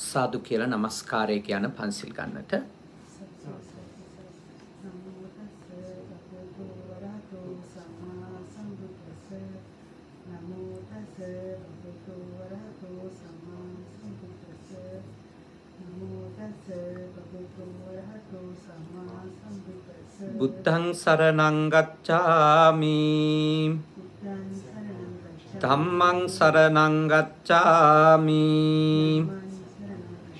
සාදු කියලා নমස්කාරය කියන පන්සිල් ගන්නට බුද්ධං සරණං ගච්ඡාමි ධම්මං සරණං ගච්ඡාමි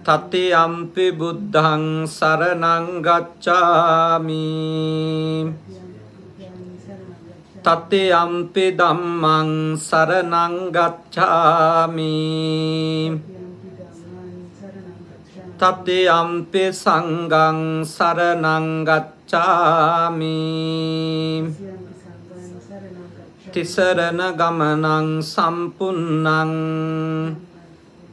තති අම්පි බුද්ධං සරණංගච්ඡාමි තති අම්පි දම්මං සරණංගච්ඡාමි තති අම්පි සංගං සරණංගච්ඡාමි තිසරණ ගමනං සම්පුන්නං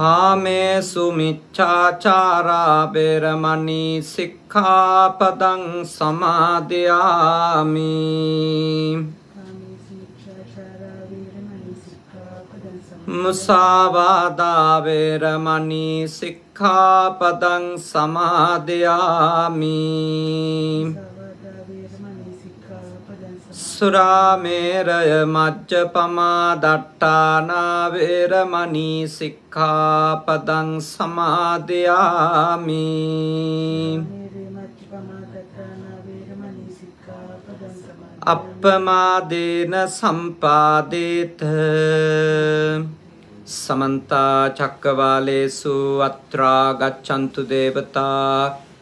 කාමේසු මිච්ඡාචාරා බේරමණී සික්ඛාපදං සමාදියාමි මුසාවාදා වේරමණී සික්ඛාපදං සමාදියාමි සුරාමේරය මච්චපමා දට්ටානාවේරමනී සික්ඛාපදං සමාධයාමි අප්පමාදේන සම්පාදේත සමන්තා චක්කවාලේසු අත්‍රා ගච්ඡන්තු දේවතා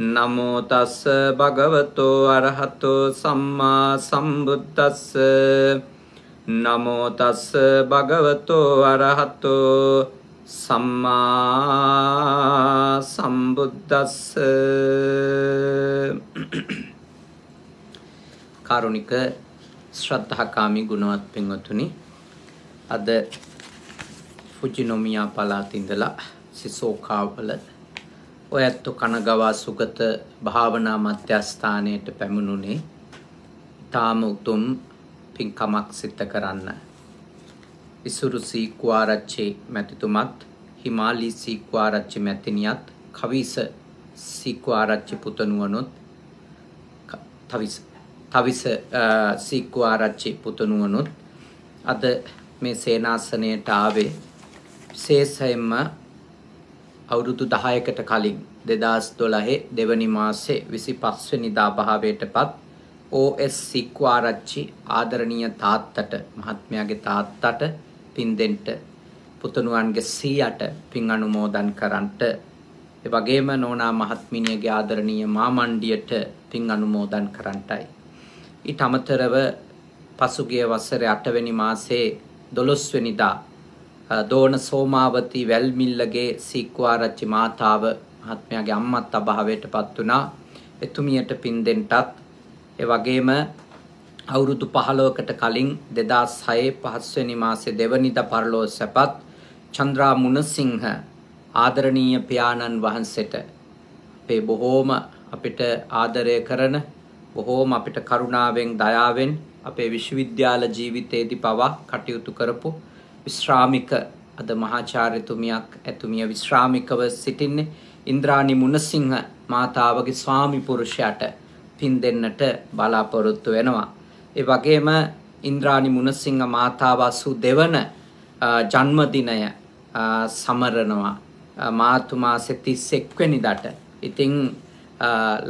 නමෝ තස්ස භගවතෝ අරහතෝ සම්මා සම්බුද්දස්ස නමෝ තස්ස භගවතෝ අරහතෝ සම්මා සම්බුද්දස්ස කාරුණික ශ්‍රද්ධාකාමි ගුණවත් පින්වතුනි අද ෆුජිනෝමියා පළාත ඉඳලා සිසෝකාවල ඔයත් කනගවා සුගත භාවනා මධ්‍යස්ථානයට පැමිණුනේ ඊටාම උතුම් පින්කමක් සිත කරන්න. ඉසුරු සීකුවාරච්චි මැතිතුමත් හිමාලි සීකුවාරච්චි මැතිනියත් කවිස සීකුවාරච්චි පුතණුවනොත් තවිස තවිස සීකුවාරච්චි පුතණුවනොත් අද මේ සේනාසනයට ආවේ විශේෂයෙන්ම අවුරුදු 10කට කලින් 2012 දෙවනි මාසේ 25 වෙනිදා භාවයටපත් OS සික්වාරච්චි ආදරණීය තාත්තට මහත්මයාගේ තාත්තට පින් දෙන්න පුතණුවන්ගේ සීයට පින් අනුමෝදන් කරන්ට ඒ වගේම නෝනා මහත්මිනියගේ ආදරණීය මාමණ්ඩියට පින් අනුමෝදන් කරන්ටයි ඊට අමතරව පසුගිය වසරේ 8 වෙනි මාසේ 12 වෙනිදා දෝන සෝමාවතී වැල්මිල්ලගේ සීක්වාරච්චි මාතාව මහත්මයාගේ අම්මත් අභාවයට පත් වුණා. එතුමියට පින් දෙන්නටත් ඒ වගේම අවුරුදු 15කට කලින් 2006 5 වෙනි මාසේ දෙවනිදා පරලෝ සැපත් චන්ද්‍රා මුණසිංහ ආදරණීය පියාණන් වහන්සේට අපේ බොහෝම අපිට ආදරය කරන බොහෝම අපිට කරුණාවෙන් දයාවෙන් අපේ විශ්වවිද්‍යාල ජීවිතයේදී පවා කටයුතු කරපු විශ්‍රාමික අද මහාචාර්යතුමියක් ඇතුමිය විශ්‍රාමිකව සිටින්නේ ඉන්ද්‍රාණි මුණසිංහ මාතාවගේ ස්වාමි පුරුෂයාට පින් දෙන්නට බලාපොරොත්තු වෙනවා. ඒ වගේම ඉන්ද්‍රාණි මුණසිංහ මාතාව 82 ජන්මදිනය සමරනවා මාර්තු මාසේ 31 වෙනිදාට. ඉතින්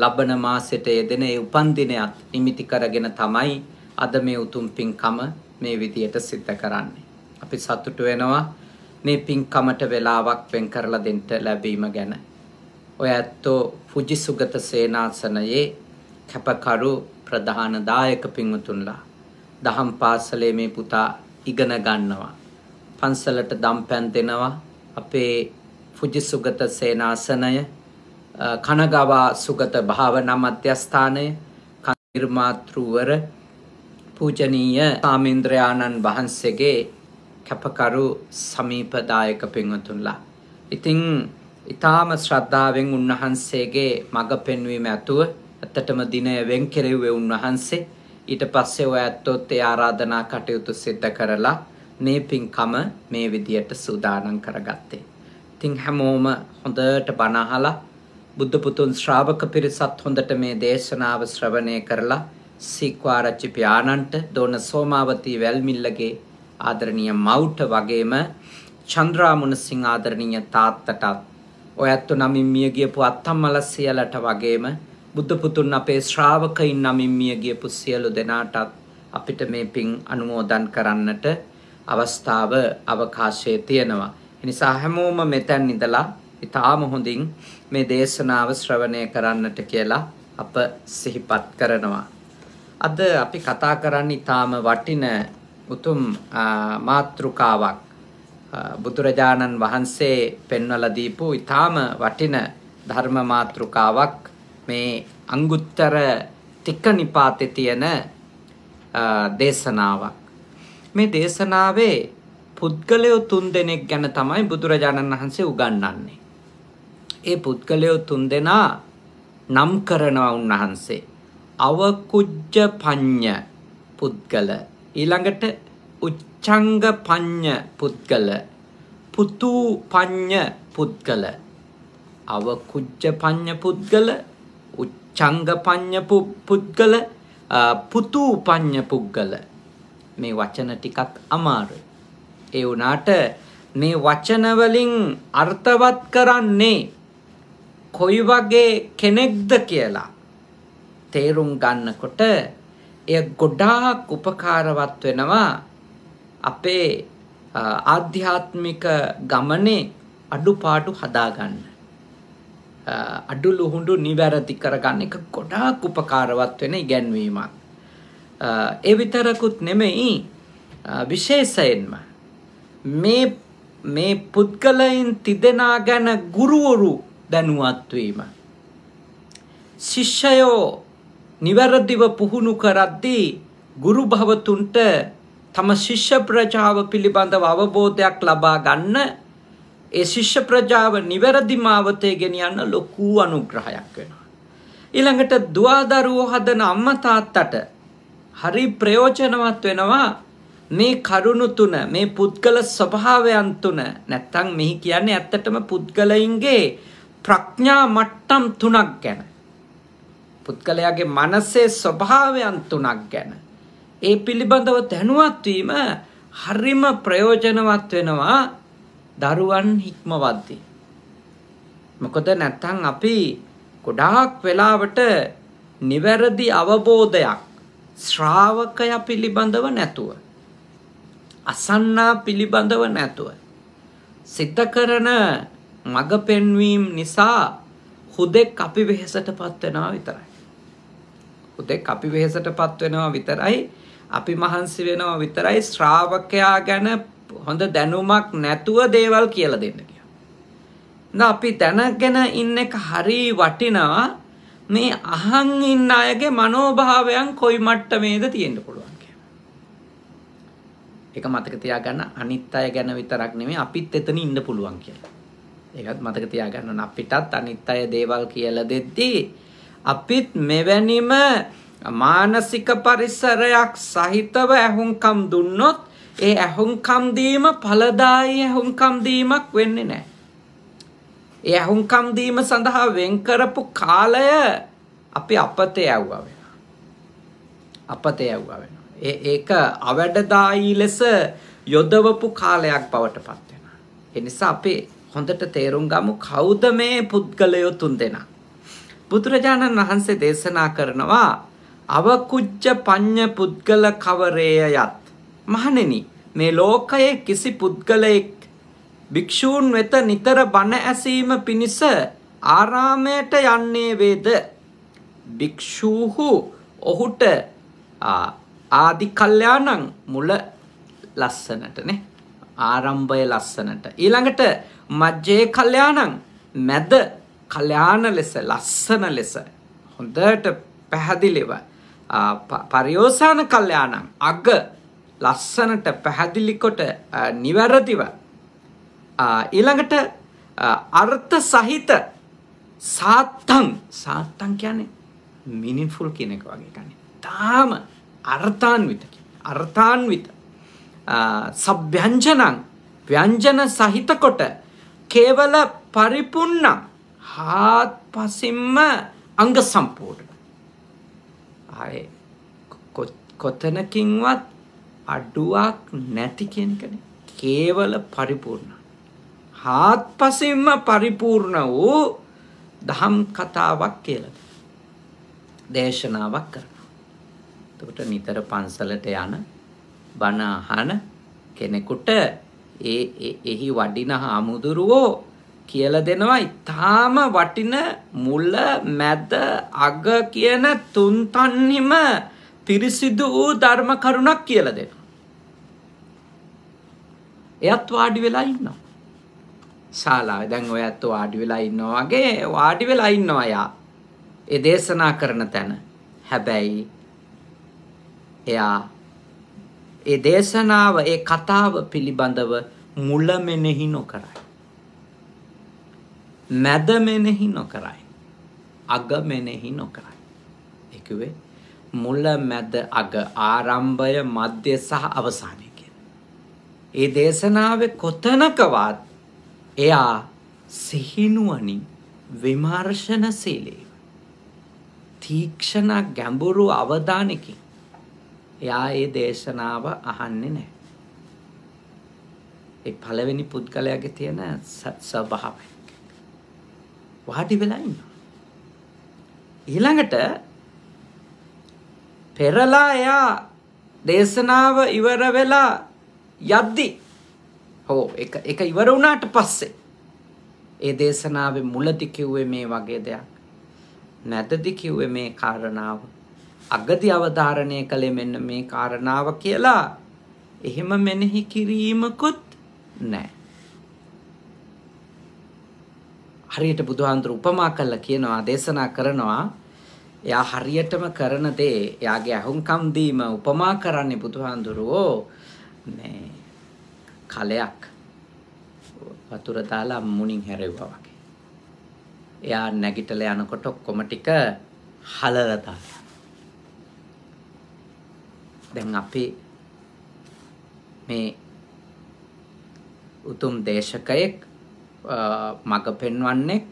ලබන මාසෙට යෙදෙන ඒ උපන්දිනයත් නිමිති කරගෙන තමයි අද මේ උතුම් පින්කම මේ විදියට සිද්ධ කරන්නේ. අපි සතුටු වෙනවා මේ පින්කමට වෙලාවක් වෙන් කරලා දෙන්න ලැබීම ගැන. ඔය ඇත්තෝ ෆුජි සුගත සේනාසනයේ කැපකරු ප්‍රධාන දායක පින්වතුන්ලා දහම් පාසලේ මේ පුතා ඉගෙන ගන්නවා. පන්සලට දම්පැන් දෙනවා. අපේ ෆුජි සුගත සේනාසනය කනගවා සුගත භාවනා මධ්‍යස්ථානය නිර්මාතෘවර පූජනීය සාමේන්ද්‍රයාණන් වහන්සේගේ කැපකරු සමීපදායක පින්වතුන්ලා. ඉතින් ඊටාම ශ්‍රද්ධාවෙන් උන්වහන්සේගේ මඟ පෙන්වීම ඇතුව ඇත්තටම දිනය වෙන් කෙරෙව්වේ උන්වහන්සේ. ඊට පස්සේ ඔය ඇත්තොත් ඒ ආරාධනා කටයුතු සිද්ධ කරලා මේ පින්කම මේ විදියට සූදානම් කරගත්තේ. ඉතින් හැමෝම හොඳට බණ අහලා බුද්ධ පුතුන් ශ්‍රාවක පිරිසත් හොඳට මේ දේශනාව ශ්‍රවණය කරලා සීක්වාරච්චි පියාණන්ට දොන සෝමාවතී වැල්මිල්ලගේ ආදරණීය මවුට වගේම චන්ද්‍රා මුණසිංහ ආදරණීය තාත්තටත් ඔයත් නමින් මිය ගියපු අත්තම්මල සියලට වගේම බුද්ධ පුතුන් අපේ ශ්‍රාවකයින් නමින් මිය ගියපු සියලු දෙනාටත් අපිට මේ පින් අනුමෝදන් කරන්නට අවස්ථාව අවකාශය තියෙනවා. එනිසා හැමෝම මෙතැන් ඉඳලා ඉතාම හොඳින් මේ දේශනාව ශ්‍රවණය කරන්නට කියලා අප සිහිපත් කරනවා. අද අපි කතා කරන්න ඉතාම වටින උතුම් මාතෘකාවක් බුදුරජාණන් වහන්සේ පෙන්වලා දීපු ඊටාම වටින ධර්ම මාතෘකාවක් මේ අංගුත්තර තික්ක නිපාතේ තියෙන දේශනාවක් මේ දේශනාවේ පුද්ගලයෝ තුන් දෙනෙක් ගැන තමයි බුදුරජාණන් වහන්සේ උගන්වන්නේ. ඒ පුද්ගලයෝ තුන් දෙනා නම් කරනවා උන්වහන්සේ. අවකුජ්ජ පඤ්ඤ පුද්ගල ඊළඟට උච්චංග පඤ්ඤ පුද්ගල පුතු පඤ්ඤ පුද්ගල අවකුජ්ජ පඤ්ඤ පුද්ගල උච්චංග පඤ්ඤ පුද්ගල පුතු පඤ්ඤ පුද්ගල මේ වචන ටිකක් අමාරුයි ඒ වුණාට මේ වචන වලින් අර්ථවත් කරන්නේ කොයි වගේ කෙනෙක්ද කියලා තේරුම් ගන්නකොට එය ගොඩාක් උපකාරවත් වෙනවා අපේ ආධ්‍යාත්මික ගමනේ අඩුපාඩු හදාගන්න. අඩු ලුහුඬු නිවැරදි කරගන්න එක ගොඩාක් උපකාරවත් වෙන ඉගැන්වීමක්. ඒ විතරකුත් නෙමෙයි විශේෂයෙන්ම මේ මේ පුද්ගලයන් තිදෙනා ගැන ගුරුවරු දැනුවත් වීම. ශිෂ්‍යයෝ නිවැරදිව පුහුණු කරද්දී ගුරු භවතුන්ට තම ශිෂ්‍ය ප්‍රජාව පිළිබඳව අවබෝධයක් ලබා ගන්න ඒ ශිෂ්‍ය ප්‍රජාව නිවැරදි මාවතේ ගෙනියන්න ලොකු අනුග්‍රහයක් වෙනවා. ඊළඟට දුවදරුවෝ හදන අම්මා තාත්තට හරි ප්‍රයෝජනවත් වෙනවා මේ කරුණු තුන මේ පුද්ගල ස්වභාවයන් තුන නැත්තම් මෙහි කියන්නේ ඇත්තටම පුද්ගලයින්ගේ ප්‍රඥා මට්ටම් තුනක් ගැන. පුද්ගලයාගේ මනසේ ස්වභාවයන් තුනක් ගැන ඒ පිළිබඳව දැනුවත් වීම හරිම ප්‍රයෝජනවත් වෙනවා දරුවන් හික්මවද්දී මොකද නැත්තම් අපි ගොඩාක් වෙලාවට නිවැරදි අවබෝධයක් ශ්‍රාවකය පිළිබඳව නැතුව අසන්නා පිළිබඳව නැතුව සිත කරන මඟ පෙන්වීම නිසා හුදෙක් අපි වෙහෙසටපත් වෙනවා විතරයි හුදෙක් අපි වෙහෙසටපත් වෙනවා විතරයි අපි මහන්සි වෙනවා විතරයි ශ්‍රාවකයා ගැන හොඳ දැනුමක් නැතුව දේවල් කියලා දෙන්න කියලා. ඉතින් අපි දැනගෙන ඉන්න එක හරි වටිනවා. මේ අහන් ඉන්න අයගේ මනෝභාවයන් කොයි මට්ටමේද තියෙන්න පුළුවන් කියලා. ඒක මතක තියාගන්න අනිත් අය ගැන විතරක් නෙමෙයි අපිත් එතන ඉන්න පුළුවන් කියලා. ඒකත් මතක තියාගන්න අපිටත් අනිත් අය දේවල් කියලා දෙද්දී අපිත් මෙවැනිම මානසික පරිසරයක් සහිතව ඇහුම්කම් දුන්නොත් ඒ ඇහුම්කම් දීම ඵලදායි ඇහුම්කම් දීමක් වෙන්නේ නැහැ. ඒ ඇහුම්කම් දීම සඳහා වෙන් කරපු කාලය අපි අපතේ යවුවා වෙනවා. අපතේ යවුවා වෙනවා. ඒ ඒක අවඩදායි ලෙස යොදවපු කාලයක් බවට පත් වෙනවා. ඒ නිසා අපි හොඳට තේරුම් ගමු කවුද මේ පුද්ගලයෝ තුන්දෙනා. බුදුරජාණන් වහන්සේ දේශනා කරනවා අවකුච්ච පඤ්ඤ පුද්ගල කවරේය යත් මහණෙනි මේ ලෝකයේ කිසි පුද්ගලයෙක් භික්ෂූන් වෙත නිතර බණ ඇසීම පිණිස ආරාමයට යන්නේ වේද භික්ෂූහු ඔහුට ආදි කල්යාණං මුල ලස්සනට නේ ආරම්භය ලස්සනට ඊළඟට මජ්ජේ කල්යාණං මැද කල්යාණ ලෙස ලස්සන ලෙස හොඳට පැහැදිලිව පරියෝසාන කල්යාණං අග ලස්සනට පැහැදිලිකොට නිවැරදිව ඊළඟට අර්ථ සහිත සාත්තං සාත්තං කියන්නේ meaningful කියන එක වගේ කියන්නේ. තාම අර්ථාන්විත අර්ථාන්විත සබ්‍යංජනං ව්‍යංජන සහිත කොට කේවල පරිපූර්ණ හාත් පසින්ම අංග සම්පූර්ණ. ආයේ කොතනකින්වත් අඩුවක් නැති කෙනකන කේවල පරිපූර්ණ. හාත් පසින්ම පරිපූර්ණ වූ දහම් කතාවක් කියලද. දේශනාවක් කරනවා. තකට නිතර පන්සලට යන බනාහන කෙනෙකුට එහි වඩින හාමුදුරුවෝ කියල දෙනවා ඉතාම වටින මුල මැද අග කියන තුන්තන්නිම පිරිසිදු වූ ධර්ම කරුණක් කියල දෙන. එයත් වාඩි වෙලා ඉන්නවා. ශාලාව දැන් ඔය ඇත්ත වාඩි වෙලා ඉන්නවා වගේ වාඩි වෙලා ඉන්නවා යා. ඒ දේශනා කරන තැන. හැබැයි එයා ඒ දේශනාව ඒ කතාව පිළිබඳව මුල මෙනෙහි නොකරයි. මැද මෙනෙහි නොකරයි. අග මෙනෙහි නොකරයි. ඒ කිව්වේ මුල මැද අග ආරම්භය මධ්‍ය සහ අවසානය ඒ දේශනාවේ කොතනකවත් එයා සිහිනුවණින් විමර්ශනශීලීව තීක්ෂණ ගැඹුරු අවධානයකින් එයා ඒ දේශනාව අහන්නේ නැහැ. ඒ පළවෙනි පුද්ගලයාගේ තියෙන සත් ස්වභාවය. වාඩි වෙලා ඉන්නවා. ඊළඟට පෙරලා එයා දේශනාව ඉවර වෙලා යද්දි හෝ එක එක ඉවර වුණාට පස්සේ ඒ දේශනාවේ මුලදි කිව්වේ මේ වගේ දෙයක් නැතදි කිව්වේ මේ කාරණාව අගදි අවධාරණය කළේ මෙන්න මේ කාරණාව කියලා එහෙම මෙනෙහි කිරීමකුත් නැහැ හරියට බුදුහාඳුර උපමා කළා කියනවා දේශනා කරනවා එයා හරියටම කරන දේ එයාගේ අහුම්කම් දීම උපමා කරන්නේ බුදුහාඳුරෝ මේ කලයක් වතුර දාලා මුණින් හැරෙවුවා වගේ. එයා නැගිටලා යනකොට ඔක්කොම ටික හලලා දාලා. දැන් අපි මේ උතුම් දේශකයෙක් මඟ පෙන්වන්නෙක්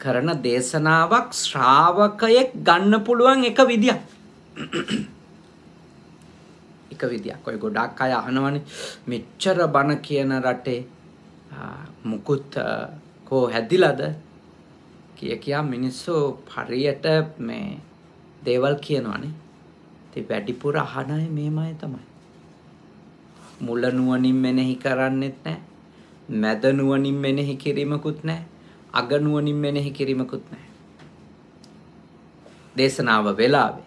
කරන දේශනාවක් ශ්‍රාවකයෙක් ගන්න පුළුවන් එක විදියක්. එක විදියක්. ඔය ගොඩක් අය අහනවනේ මෙච්චර බණ කියන රටේ මුකුත් කෝ හැදිලාද? කිය කියා මිනිස්සු හරියට මේ දේවල් කියනවනේ. ඉතින් වැඩිපුර අහන අය මේමය තමයි. මුල නුවණින් මෙනෙහි කරන්නෙත් නැහැ. මැද නුවණින් මෙනෙහි කිරීමකුත් නැහැ. අග නුවණින් මෙනෙහි කිරීමකුත් නැහැ. දේශනාව වෙලාවේ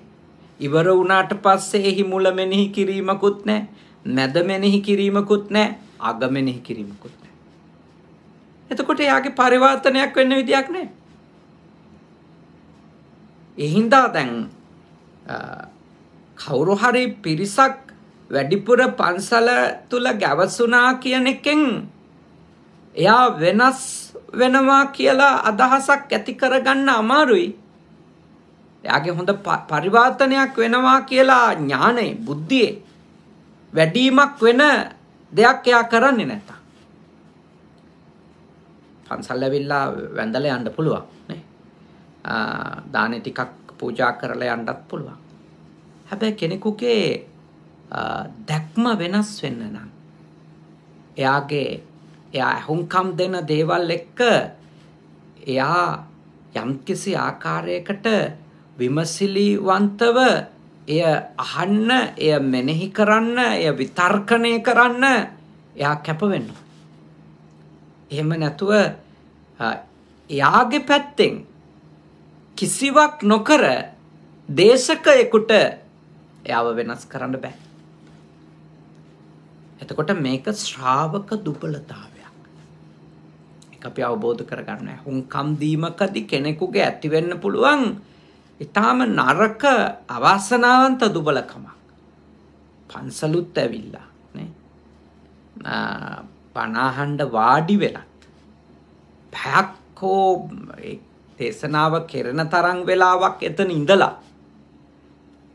ඉවර වුණාට පස්සේ එහි මුල මෙනෙහි කිරීමකුත් නැහැ. මැද මෙනෙහි කිරීමකුත් නැහැ. අග මෙනෙහි කිරීමකුත් නැහැ. එතකොට එයාගේ පරිවර්තනයක් වෙන්න විදියක් නැහැ. එහින්දා දැන් කවුරු හරි පිරිසක් වැඩිපුර පන්සල තුල ගැවසුනා කියන එකෙන් එයා වෙනස් වෙනවා කියලා අදහසක් ඇති කරගන්න අමාරුයි. එයාගේ හොඳ පරිවර්තනයක් වෙනවා කියලා ඥානේ බුද්ධියේ වැඩිමක් වෙන දෙයක් එයා කරන්නේ නැත්තම්. පන්සල් ඇවිල්ලා වැඳලා යන්න පුළුවන් නේ. දානේ ටිකක් පූජා කරලා යන්නත් පුළුවන්. හැබැයි කෙනෙකුගේ දැක්ම වෙනස් වෙන්න නම් එයාගේ එයා ඇහුම්කම් දෙන දේවල් එක්ක එයා යම්කිසි ආකාරයකට විමසිලිවන්තව එය අහන්න එය මෙනෙහි කරන්න එය විතර්කණය කරන්න එයා කැපවෙන්න. එහෙම නැතුව එයාගේ පැත්තෙන් කිසිවක් නොකර දේශකයෙකුට එයාව වෙනස් කරන්න බෑ. එතකොට මේක ශ්‍රාවක දුබලතාවය. අපි අවබෝධ කරගන්න. හුම්කම් දීමකදී කෙනෙකුගේ ඇතිවෙන්න පුළුවන් ඊටාම නරක අවාසනාවන්ත දුබලකමක්. පන්සලුත් ඇවිල්ලා නේ. පනාහඬ වාඩි වෙලත් පැයක් හෝ දේශනාව කෙරෙන තරම් වෙලාවක් එතන ඉඳලා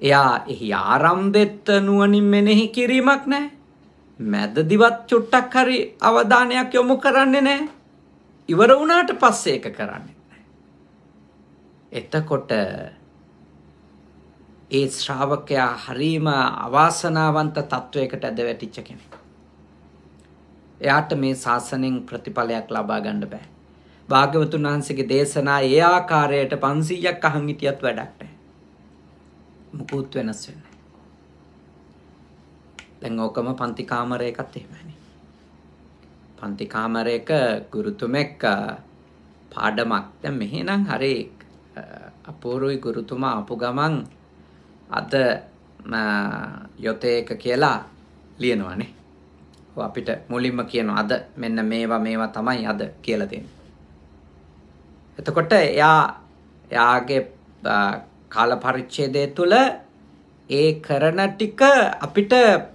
එයා එහි ආරම්භෙත් නුවණින් මෙනෙහි කිරීමක් නැහැ. මැදදිවත් චුට්ටක් හරි අවධානයක් යොමු කරන්නේ නැහැ. ඉවර වුණාට පස්සේ ඒක කරන්නේ නැහැ. එතකොට ඒ ශ්‍රාවකයා හරීම අවාසනාවන්ත තත්වයකට ඇද වැටිච්ච කෙනෙක්. එයාට මේ ශාසනයෙන් ප්‍රතිඵලයක් ලබා ගන්න බෑ. භාග්‍යවතුන් වහන්සේගේ දේශනා ඒ ආකාරයට 500ක් අහන් හිටියත් වැඩක් නැහැ. මුකුත් වෙනස් වෙන්නේ නැහැ. දැන් ඕකම පන්ති කාමරයකත් එහෙමයි. පන්ති කාමරයක ගුරුතුමෙක් පාඩමක් දැන් මෙහෙනම් හරි අපූර්වයි ගුරුතුමා අපු ගමන් අද යොතේක කියලා ලියනවානේ. අපිට මුලින්ම කියනවා අද මෙන්න මේවා මේවා තමයි අද කියලා දෙන්නේ. එතකොට එයා එයාගේ කාල පරිච්ඡේදය තුළ ඒ කරන ටික අපිට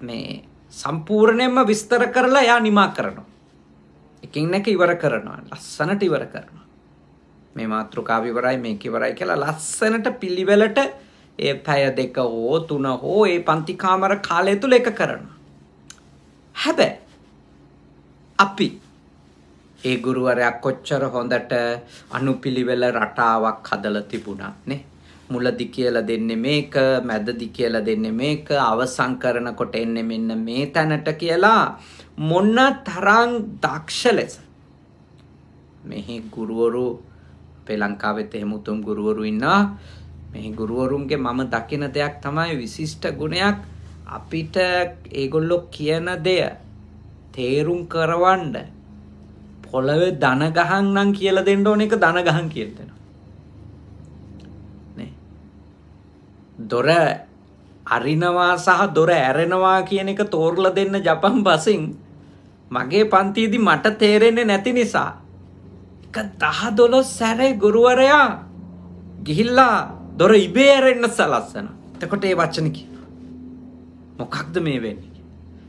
මේ සම්පූර්ණයෙන්ම විස්තර කරලා එයා නිමා කරනවා. එකින් එක ඉවර කරනවා ලස්සනට ඉවර කරනවා මේ මාතෘකා විවරයි මේක ඉවරයි කියලා ලස්සනට පිළිවෙලට ඒ පැය දෙක හෝ තුන හෝ ඒ පන්ති කාමර කාලය තුල එක කරනවා හැබැයි අපි ඒ ගුරුවරයා කොච්චර හොඳට අනුපිළිවෙල රටාවක් හදලා තිබුණත් නේ මුලදි කියලා දෙන්නේ මේක මැදදි කියලා දෙන්නේ මේක අවසන් කරනකොට එන්නේ මෙන්න මේ තැනට කියලා මොන්න තරං දක්ෂ ලෙස මෙහි ගුරුවරු අපේ ලංකාවෙත් එහෙම උතුම් ගුරුවරු ඉන්නවා මෙහි ගුරුවරුන්ගේ මම දකින දෙයක් තමයි විශිෂ්ට ගුණයක් අපිට ඒගොල්ලො කියන දෙය තේරුම් කරවන්ඩ පොළව දනගහන් නම් කියල දෙන්න ඕන එක දනගහන් කියදෙන දොර අරිනවා සහ දොර ඇරෙනවා කියන එක තෝරල දෙන්න ජපන් බසින් මගේ පන්තියේදී මට තේරෙන්නේ නැති නිසා එක දහ දොළොස් සැරේ ගුරුවරයා ගිහිල්ලා දොර ඉබේ ඇරෙන්න සලස්සන. එතකොට ඒ වචන කියන. මොකක්ද මේ වෙන්නේ?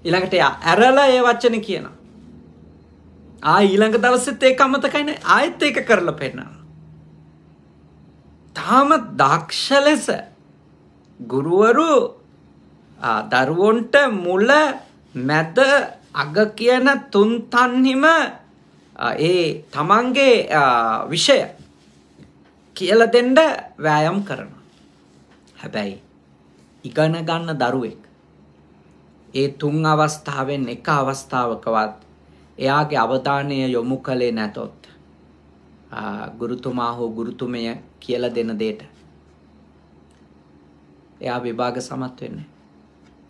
ඊළඟට එයා ඇරලා ඒ වචන කියනවා. ආ ඊළඟ දවසෙත් ඒක අමතකයි නේ ආයෙත් ඒක කරලා පෙන්නනවා. තාම දක්ෂ ලෙස ගුරුවරු දරුවන්ට මුල මැද අග කියන තුන්තන්හිම ඒ තමන්ගේ විෂය කියල දෙන්න වෑයම් කරනවා. හැබැයි ඉගන ගන්න දරුවෙක් ඒ තුන් අවස්ථාවෙන් එක අවස්ථාවකවත් එයාගේ අවධානය යොමු කළේ නැතොත් ගුරුතුමා හෝ ගුරුතුමය කියල දෙන දේට එයා විභාග සමත් වෙන්නේ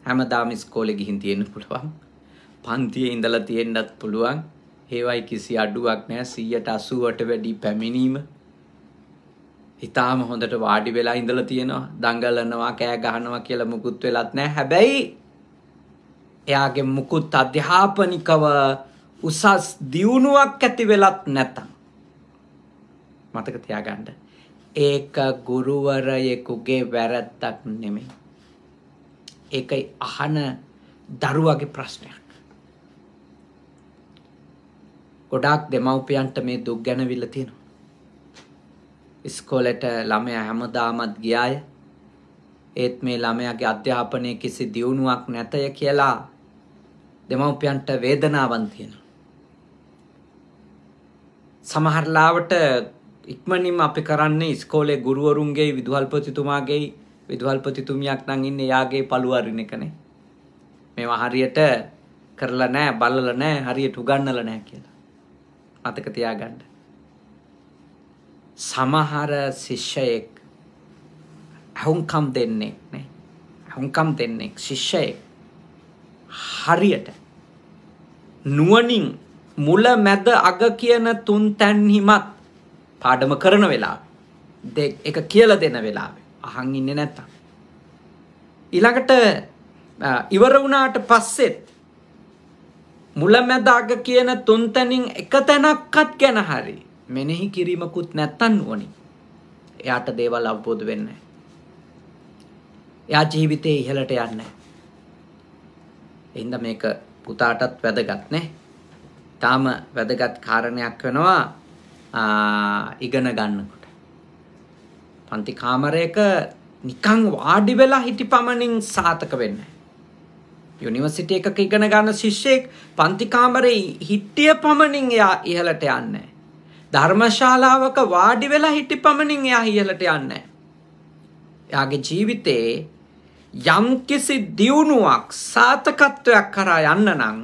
හැමදාම ස්කෝලෙ ගිහින් තියෙන පුළුවන් පන්තියේ ඉඳලා තියෙන්නත් පුළුවන්. ඒවයි කිසි අඩුවක් නැහැ 180ට වැඩි පැමිණීම. ඊටාම හොඳට වාඩි වෙලා ඉඳලා තියෙනවා. දඟලනවා, කෑ ගහනවා කියලා මුකුත් වෙලත් නැහැ. හැබැයි එයාගේ මුකුත් අධ්‍යාපනිකව උසස් දියුණුවක් ඇති වෙලත් නැතම්. මතක තියාගන්න. ඒක ගුරුවරයෙකුගේ වැරැද්දක් නෙමෙයි. ඒක අහන දරුවගේ ප්‍රශ්නයක්. ගොඩාක් දෙමව්පියන්ට මේ දුක් ගැනවිල්ල තියෙනවා. ඉස්කෝලට ළමයා හැමදාමත් ගියාය. ඒත් මේ ළමයාගේ අධ්‍යාපනයේ කිසි දියුණුවක් නැතය කියලා දෙමව්පියන්ට වේදනාවන් තියෙනවා. සමහර ලාවට ඉක්මනින්ම අපි කරන්නේ ඉස්කෝලේ ගුරුවරුන්ගේ විදුහල්පතිතුමාගේ විදුහල්පතිතුමියක් නම් ඉන්නේ යාගේ පළුවරින එකනේ. මේවා හරියට කරලා නැහැ, බලලා නැහැ, හරියට උගන්වලා නැහැ කියලා. මතක තියාගන්න. සමහර ශිෂ්‍යයෙක් හුන්කම් දෙන්නේ නේ. හුන්කම් දෙන්නේ ශිෂ්‍යයෙක් හරියට නුවණින් මුල මැද අග කියන තුන් තැන්හිමත් පාඩම කරන වෙලාව එක කියලා දෙන වෙලාවේ අහන් ඉන්නේ නැත්තම් ඊළඟට ඉවර වුණාට පස්සෙත් මුලමැදාග කියන තුන්තැනින් එක තැනක්කත් ගැන හරි මෙනෙහි කිරීමකුත් නැත්තන් ඕනි. එයාට දේවල් අවබෝධ වෙන්න. එයා ජීවිතය ඉහලට යන්න. එන්ද මේක පුතාටත් වැදගත්නේ. තාම වැදගත් කාරණයක් වෙනවා ඉගෙන ගන්නකොට. පන්ති කාමරයක නිකං වාඩි වෙලා හිටි පමණින් සාතක වෙන්න. යුනිවර්සිටි එකක ඉගෙන ගන්න ශිෂ්‍යෙක් පන්තිකාමරේ හිටිය පමණින් එයා ඉහලට යන්නේ. ධර්මශාලාවක වාඩි වෙලා හිටි පමණින් එයා ඉහලට යන්නේ. එයාගේ ජීවිතේ යම්කිසි දියුණුවක් සාතකත්වයක් කරා යන්න නම්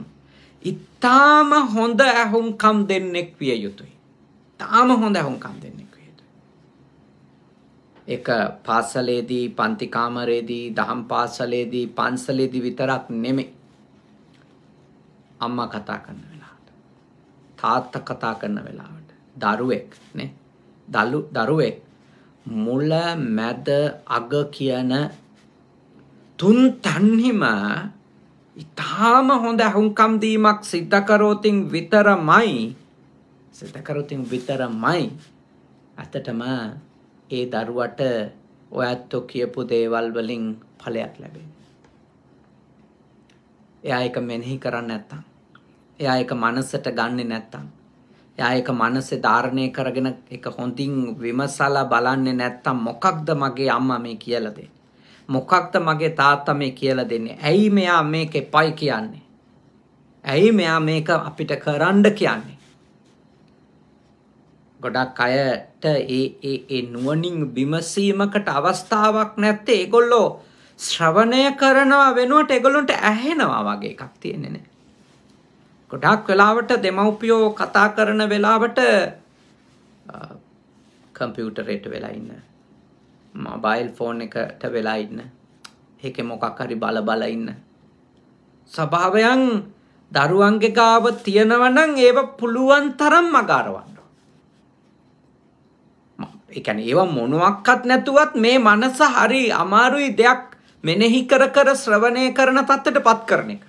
ඉතාම හොඳ ඇහුම්කම් දෙන්නෙක් විය යුතුයි. තාම හොඳ ඇහුම්කම් දෙන්නෙක්. ඒක පාසලේදී පන්ති කාමරේදී දහම් පාසලේදී පන්සලේදී විතරක් නෙමෙයි. අම්මා කතා කරන වෙලාවට. තාත්තා කතා කරන වෙලාවට. දරුවෙක් නේ. දරුවෙක් මුල මැද අග කියන තුන් තන්හිම ඉතාම හොඳ හුම්කම් දීමක් සිද්ධ කරෝතින් විතරමයි සිද්ධ කරෝතින් විතරමයි ඇත්තටම ඒ දරුවට ඔයත්තු කියපු දේවල් වලින් ඵලයක් ලැබේ. එයා එක මෙනෙහි කරන්නේ නැත්තම්. එයා එක මනසට ගන්නෙ නැත්තම්. එයා එක මනසේ ධාරණය කරගෙන එක හොඳින් විමසලා බලන්නේ නැත්තම් මොකක්ද මගේ අම්මා මේ කියලා දෙන්නේ? මොකක්ද මගේ තාත්තා මේ කියලා දෙන්නේ? ඇයි මෙයා මේක එපයි කියන්නේ? ඇයි මෙයා මේක අපිට කරන්න කියන්නේ? ගොඩක් අයට ඒ ඒ ඒ නුවණින් විමසීමකට අවස්ථාවක් නැත්තේ ඒගොල්ලෝ ශ්‍රවණය කරනවා වෙනුවට ඒගොල්ලන්ට ඇහෙනවා වගේ එකක් තියෙන්නේ නේ. ගොඩක් වෙලාවට දෙමව්පියෝ කතා කරන වෙලාවට කම්පියුටරේට වෙලා ඉන්න. මොබයිල් ෆෝන් එකට වෙලා ඉන්න. ඒකේ මොකක් හරි බල බල ඉන්න. ස්වභාවයන් දරුවන්ගේ ගාව තියෙනවා නම් ඒව පුළුවන් තරම් මගාරවන්න. එකැන ඒවා මොනුවක්කත් නැතුවත් මේ මනස හරි අමාරුයි දෙයක් මෙනෙහි කර කර ශ්‍රවණය කරන තත්තට පත් කරන එක.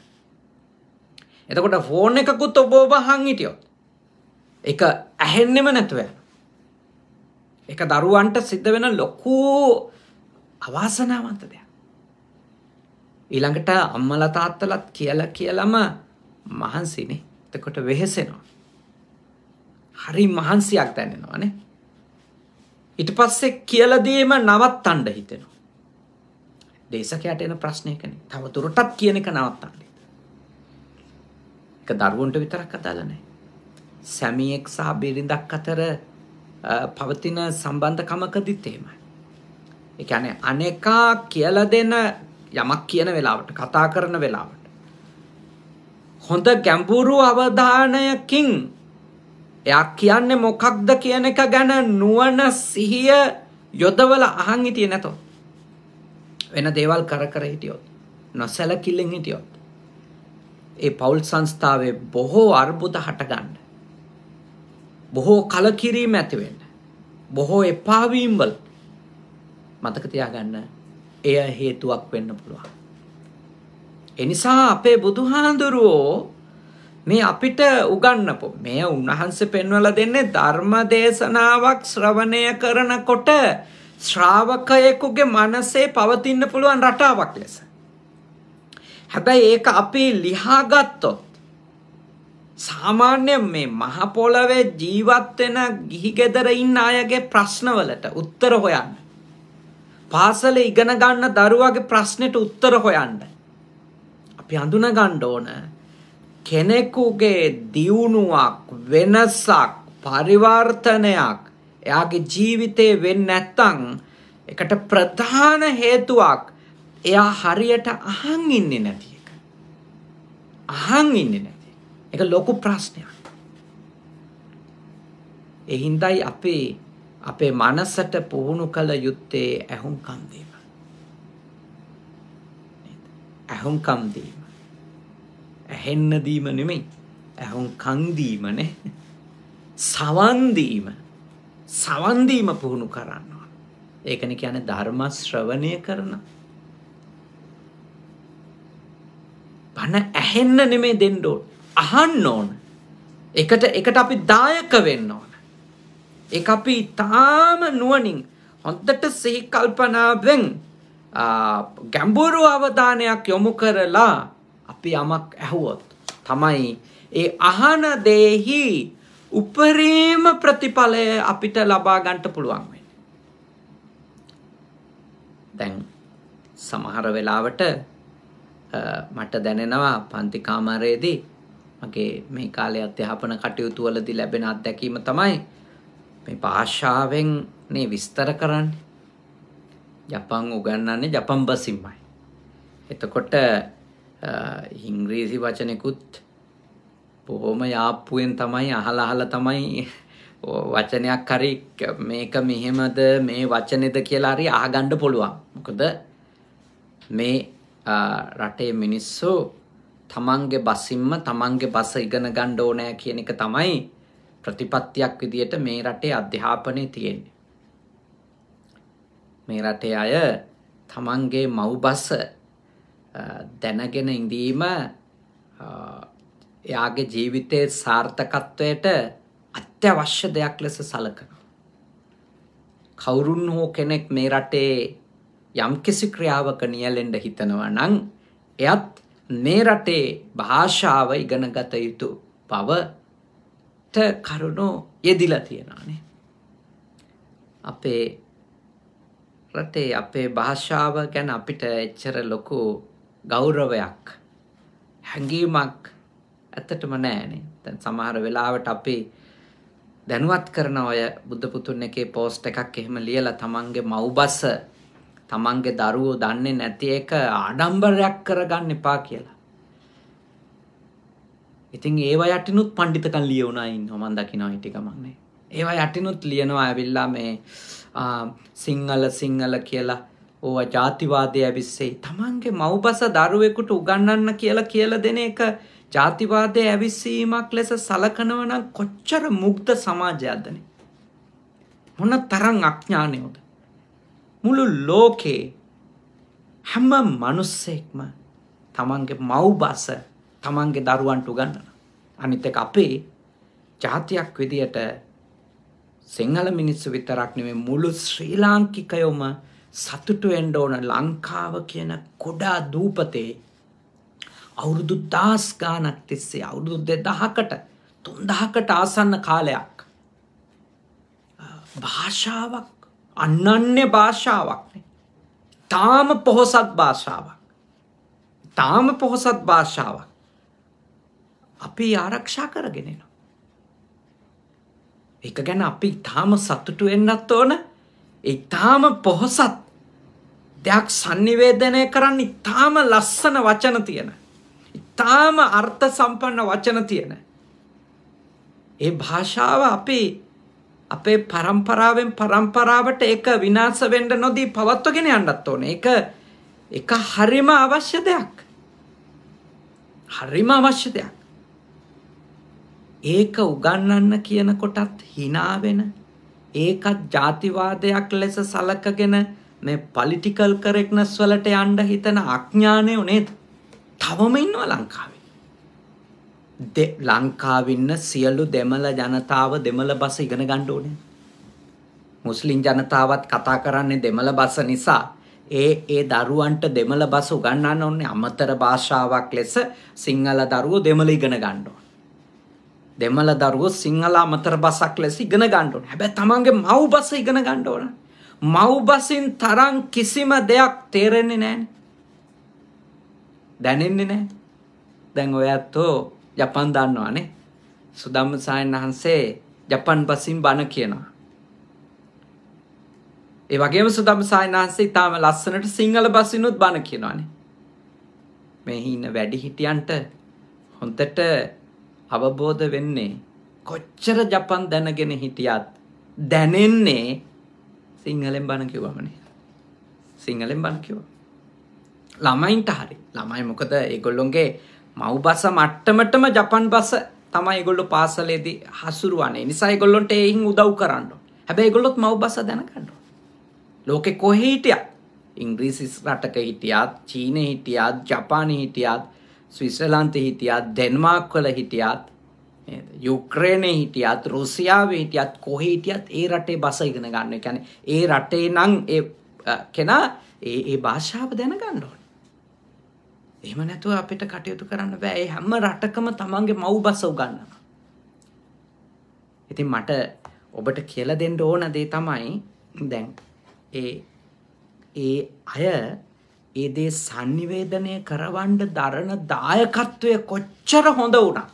එතකොට ෆෝන් එකකුත් ඔබෝබ හංහිටියොත්. එක ඇහෙන්නෙම නැතුව. එක දරුවන්ට සිද්ධ වෙන ලොකූ අවාසනාවන්ත දෙයක්. ඊළඟට අම්මල තාත්තලත් කියල කියලම මහන්සිනේ එතකොට වෙහෙසෙනවා. හරි මහන්සියක් දැනෙනවානේ ඉට පස්සේ කියලදීම නවත් අන්ඩ හිතෙනවා. දේශකයට එන ප්‍රශ්නයකන තව තුරටත් කියන එක නවත්තන්න. එක දරුවන්ට විතරක් කතාලනෑ. සැමියෙක් සහ බිරිඳක් අතර පවතින සම්බන්ධකමකදිත් තේමයි. එකන අනෙකා කියල දෙන යමක් කියන වෙලාවට කතා කරන වෙලාවට. හොඳ ගැම්බුරු අවධානයකින් එයා කියන්නේ මොකක්ද කියන එක ගැන නුවණ සිහිය යොදවල අහන් හිටියේ නැතො වෙන දේවල් කර කර හිටියොත් නොසැලකිල්ලෙන් හිටියොත් ඒ පවුල් සංස්ථාවේ බොහෝ අර්බුද හටගන්න බොහෝ කලකිරීම ඇති වෙන්න බොහෝ එපා වීම වල මතක තියාගන්න එය හේතුවක් වෙන්න පුළුවන් ඒ නිසා අපේ බුදුහාඳුරුවෝ මේ අපිට උගන්නපො මේ උන්වහන්සේ පෙන්වල දෙන්නේ ධර්ම දේශනාවක් ශ්‍රවණය කරනකොට ශ්‍රාවකයෙකුගේ මනසේ පවතින්න පුළුවන් රටාවක් ලෙස. හැබැයි ඒක අපි ලිහාගත්තොත් සාමාන්‍ය මේ මහ පොළවේ ජීවත් වෙන ගිහි ගෙදර ඉන්න අයගේ ප්‍රශ්නවලට උත්තර හොයන්න. පාසල ඉගෙන ගන්න දරුවාගේ ප්‍රශ්නෙට උත්තර හොයන්න. අපි අඳුන ගන්න ඕන කෙනෙකුගේ දියුණුවක් වෙනසක් පරිවර්තනයක් එයාගේ ජීවිතේ වෙන්නේ නැත්තම් එකට ප්‍රධාන හේතුවක් එයා හරියට අහන් ඉන්නේ නැති එක. අහන් ඉන්නේ නැති. ඒක ලොකු ප්‍රශ්නයක්. ඒ හින්දායි අපේ අපේ මනසට පුහුණු කළ යුත්තේ ඇහුම්කම් දීම. ඇහුම්කම් දීම. ඇහෙන්න දීම නෙමෙයි ඇහුන් කන්දීමනේ සවන්දීම සවන්දීම පුහුණු කරන්නවා ඒකන කියන ධර්ම ශ්‍රවණය කරන බණ ඇහෙන්න නෙමේ දෙන්න ඕන අහන්න ඕන එකට එකට අපි දායක වෙන්න ඕන ඒක අපි තාම නුවණින් හොඳට සිහි කල්පනාවෙන් ගැඹුරු අවධානයක් යොමු කරලා අපි යමක් ඇහුවොත් තමයි ඒ අහන දෙෙහි උපරීම ප්‍රතිඵලය අපිට ලබා ගන්නට පුළුවන් වෙන්නේ. දැන් සමහර වෙලාවට මට දැනෙනවා පන්ති කාමරයේදී මගේ මේ කාලේ අධ්‍යාපන කටයුතු වලදී ලැබෙන අත්දැකීම තමයි මේ භාෂාවෙන් නේ විස්තර කරන්නේ. ජපන් උගන්වන්නේ ජපන් බසින්මයි. එතකොට හිංග්‍රීසි වචනෙකුත් බොහොම යාප්පුුවෙන් තමයි අහල අහල තමයි වචනයක් හරි මේක මෙහෙමද මේ වචනෙද කියලා හරි අහගණ්ඩ පුළුවන් මොකද මේ රටේ මිනිස්සු තමන්ගේ බසින්ම තමන්ගේ බස ඉගෙන ගණ්ඩ ඕනෑ කියන එක තමයි ප්‍රතිපත්තියක් විදියට මේ රටේ අධ්‍යාපනය තියෙන්නේ. මේ රටේ අය තමන්ගේ මව් බස දැනගෙන ඉඳීම එයාගේ ජීවිතයේ සාර්ථකත්වයට අත්‍යවශ්‍ය දෙයක් ලෙස සලකන. කවුරුන් හෝ කෙනෙක් මේ රටේ යම්කිසි ක්‍රියාවක නියලෙන්ඩ හිතනවා නං එයත් මේ රටේ භාෂාව ඉගෙන ගත යුතු පවට කරුණු යෙදිල තියෙනනේ. අපේ රටේ අපේ භාෂාව ගැන අපිට එච්චර ලොකු ගෞරවයක් හැඟීමක් ඇත්තටම නෑනේ. දැන් සමහර වෙලාවට අපි දැනුවත් කරන අය බුද්ධ පුතුන් එකේ පෝස්ට් එකක් එහෙම ලියලා තමන්ගේ මව්බස තමන්ගේ දරුවෝ දන්නේ නැති එක ආඩම්බරයක් කරගන්න එපා කියලා. ඉතින් ඒවා යටිනුත් පණ්ඩිතකන් ලියවුණා ඉන්නවා මම දකිනවා හිටික මන්නේ. ඒවා යටිනුත් ලියනවා ඇවිල්ලා මේ සිංහල සිංහල කියලා ඕවා ජාතිවාදය ඇවිස්සේ තමන්ගේ මව්බස දරුවෙකුට උගන්නන්න කියලා කියල දෙන එක ජාතිවාදය ඇවිස්සීමක් ලෙස සලකනවනම් කොච්චර මුක්ද සමාජයක්දන. මොන තරං අඥ්ඥානයෝද. මුළු ලෝකේ හැම මනුස්සෙක්ම තමන්ගේ මව්බස තමන්ගේ දරුවන්ට උගන්නන. අනිතක අපේ ජාතියක් විදියට සිංහල මිනිස්සු විතරක් නෙවේ මුළු ශ්‍රී ලාංකිකයෝම සතුටු වෙන්න ඕන ලංකාව කියන කොඩා දූපතේ අවුරුදු දාස් ගානක් තිස්සේ අවුරුදු 2000කට 3000කට ආසන්න කාලයක් භාෂාවක් අනන්‍ය භාෂාවක් තාම පොහොසත් භාෂාවක් තාම පොහොසත් භාෂාවක් අපි ආරක්ෂා කරගෙන එනවා ඒක ගැන අපි තාම සතුටු වෙන්නත් ඕන ඒ තාම පොහොසත් දෙයක් sannivedanaya කරන්න ඉතාම ලස්සන වචන තියෙන. ඉතාම අර්ථ සම්පන්න වචන තියෙන. ඒ භාෂාව අපේ අපේ પરම්පරාවෙන් પરම්පරාවට ඒක විනාශ වෙන්න නොදී පවත්වගෙන යන්නත් ඕනේ. ඒක එක හරිම අවශ්‍ය දෙයක්. හරිම අවශ්‍ය දෙයක්. ඒක උගන්වන්න කියනකොටත් hina වෙන ඒකත් ಜಾතිවාදයක් ලෙස සලකගෙන මේ පොලිටිකල් කරෙක්නස් වලට යන්න හිතන අඥානයෝ නේද? තවම ඉන්නවා ලංකාවේ. ලංකාවින්න සියලු දෙමළ ජනතාව දෙමළ බස ඉගෙන ගන්න ඕනේ. මුස්ලිම් ජනතාවත් කතා කරන්නේ දෙමළ බස නිසා ඒ ඒ දරුවන්ට දෙමළ බස උගන්වන්න ඕනේ අමතර භාෂාවක් ලෙස සිංහල දරුවෝ දෙමළ ඉගෙන ගන්න ඕනේ. දෙමළ දරුවෝ සිංහල අමතර බසක් ලෙස ඉගෙන ගන්න ඕනේ. හැබැයි තමන්ගේ මව් බස ඉගෙන ගන්න ඕනේ. මව්බසින් තරම් කිසිම දෙයක් තේරෙන්නේ නෑන දැනෙන්නේ නෑ දැන් ඔයත්තෝ ජපන් දන්නවානේ සුදම්ම සායන් වහන්සේ ජපන් බසින් බණ කියනවා ඒ වගේම සුදම් සායනාහන්සේ ඉතාම ලස්සනට සිංහල බසිනුත් බණ කියනවානේ මේ ඉන්න වැඩිහිටියන්ට හොඳට අවබෝධ වෙන්නේ කොච්චර ජපන් දැනගෙන හිටියත් දැනෙන්නේ සිංහලෙන් බණ කිවමන සිංහලෙන් බණ කිව ළමයින්ට හරි ළමයි මොකද ඒගොල්ලොන්ගේ මව් බස මට්ටමටම ජපන් බස තමයි ගොල්ල පාසලේද හසුරුවනේ නිසා ගොල්ලොන්ට එහින් උදව් කරන්න හැබැයි ගොල්ලොත් මව් බස දැනකඩ ලෝකෙ කොහෙහිටිය ඉංග්‍රීසි රටක හිටියත් චීන හිටියත් ජපාන හිටියත් ස්විස්වලන්ත හිටියත් දෙන්මාක් වල හිටියත් නේද යුක්‍රේණය හිටියත් රුසියාවේ හිටියත් කොහේ හිටියත් ඒ රටේ බස ඉගෙන ගන්න එකැන ඒ රටේ නං ඒ කෙනා ඒ ඒ භාෂාව දැන ගණ්ඩෝන එම නැතුව අපිට කටයුතු කරන්න බෑ ඒ හැම රටකම තමන්ගේ මව් බස උගන්නවා ඉතින් මට ඔබට කියල දෙන්න ඕන දේ තමයි දැන් ඒ ඒ අය ඒ දේ සංනිවේදනය කරවන්ඩ දරණ දායකත්වය කොච්චර හොඳ වුණා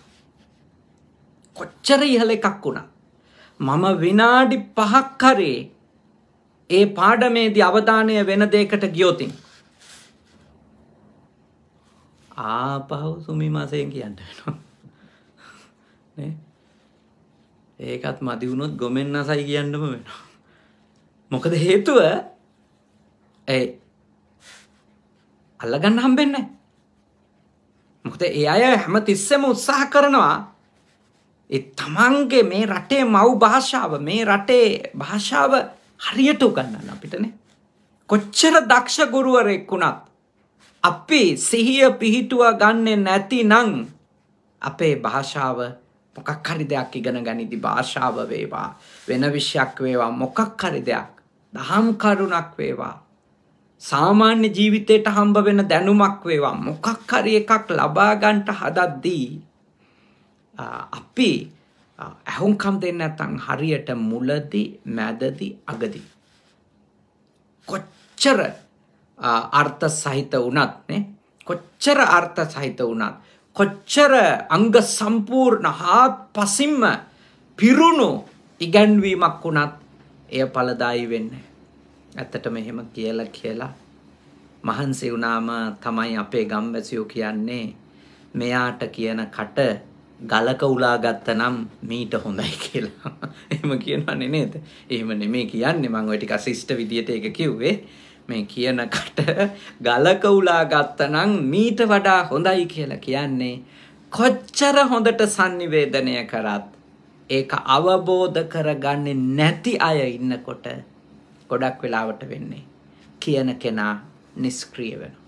කොච්චර ඉහළ එකක් වුණා. මම විනාඩි පහක් කරේ ඒ පාඩමේදී අවධානය වෙන දෙයකට ගියොතින්. ආපහු සුමි මාසයෙන් කියන්න වෙනවා. ඒකත් මදි වුණොත් ගොමෙන් අසයි කියන්නම වෙනවා. මොකද හේතුව ඒ අල්ලගන්න හම්බෙන්නේ නැහැ. මොකද ඒ අය හැම තිස්සෙම උත්සාහ කරනවා ඒ තමන්ගේ මේ රටේ මව් භාෂාව මේ රටේ භාෂාව හරියට උගන්නන්න අපිටනේ. කොච්චර දක්ෂ ගුරුවරෙක් වුණත් අපි සිහිය පිහිටුවා ගන්නේ නැතිනම් අපේ භාෂාව මොකක් හරි දෙයක් ඉගෙන ගනිදි භාෂාව වේවා වෙන විෂයක් වේවා මොකක් හරි දෙයක් දහම් කරුණක් වේවා සාමාන්‍ය ජීවිතයට හම්බ වෙන දැනුමක් වේවා මොකක් හරි එකක් ලබා ගන්නට හදද්දී අපි ඇහුම්කම් දෙන්න නැත්නම් හරියට මුලදී මැදදී අගදී කොච්චර අර්ථ සහිත වුණත් නේ කොච්චර අර්ථ සහිත වුණත් කොච්චර අංග සම්පූර්ණ හාත් පසින්ම පිරුණු ඉගැන්වීමක් වුණත් එය පළදායි වෙන්නේ ඇත්තටම එහෙම කියලා කියලා මහන්සි වුණාම තමයි අපේ ගම්වැසියෝ කියන්නේ මෙයාට කියන කට ගලක උලා ගත්තනම් මීට හොඳයි කියලා. එහෙම කියනවන්නේ නේද? එහෙම නෙමෙයි කියන්නේ මම ওই ටික assist විදියට ඒක කිව්වේ. මේ කියන කට ගලක උලා ගත්තනම් මීට වඩා හොඳයි කියලා කියන්නේ කොච්චර හොඳට sannivedanaya කරත් ඒක අවබෝධ කරගන්නේ නැති අය ඉන්නකොට ගොඩක් වෙලාවට වෙන්නේ කියන කෙනා නිෂ්ක්‍රීය වෙනවා.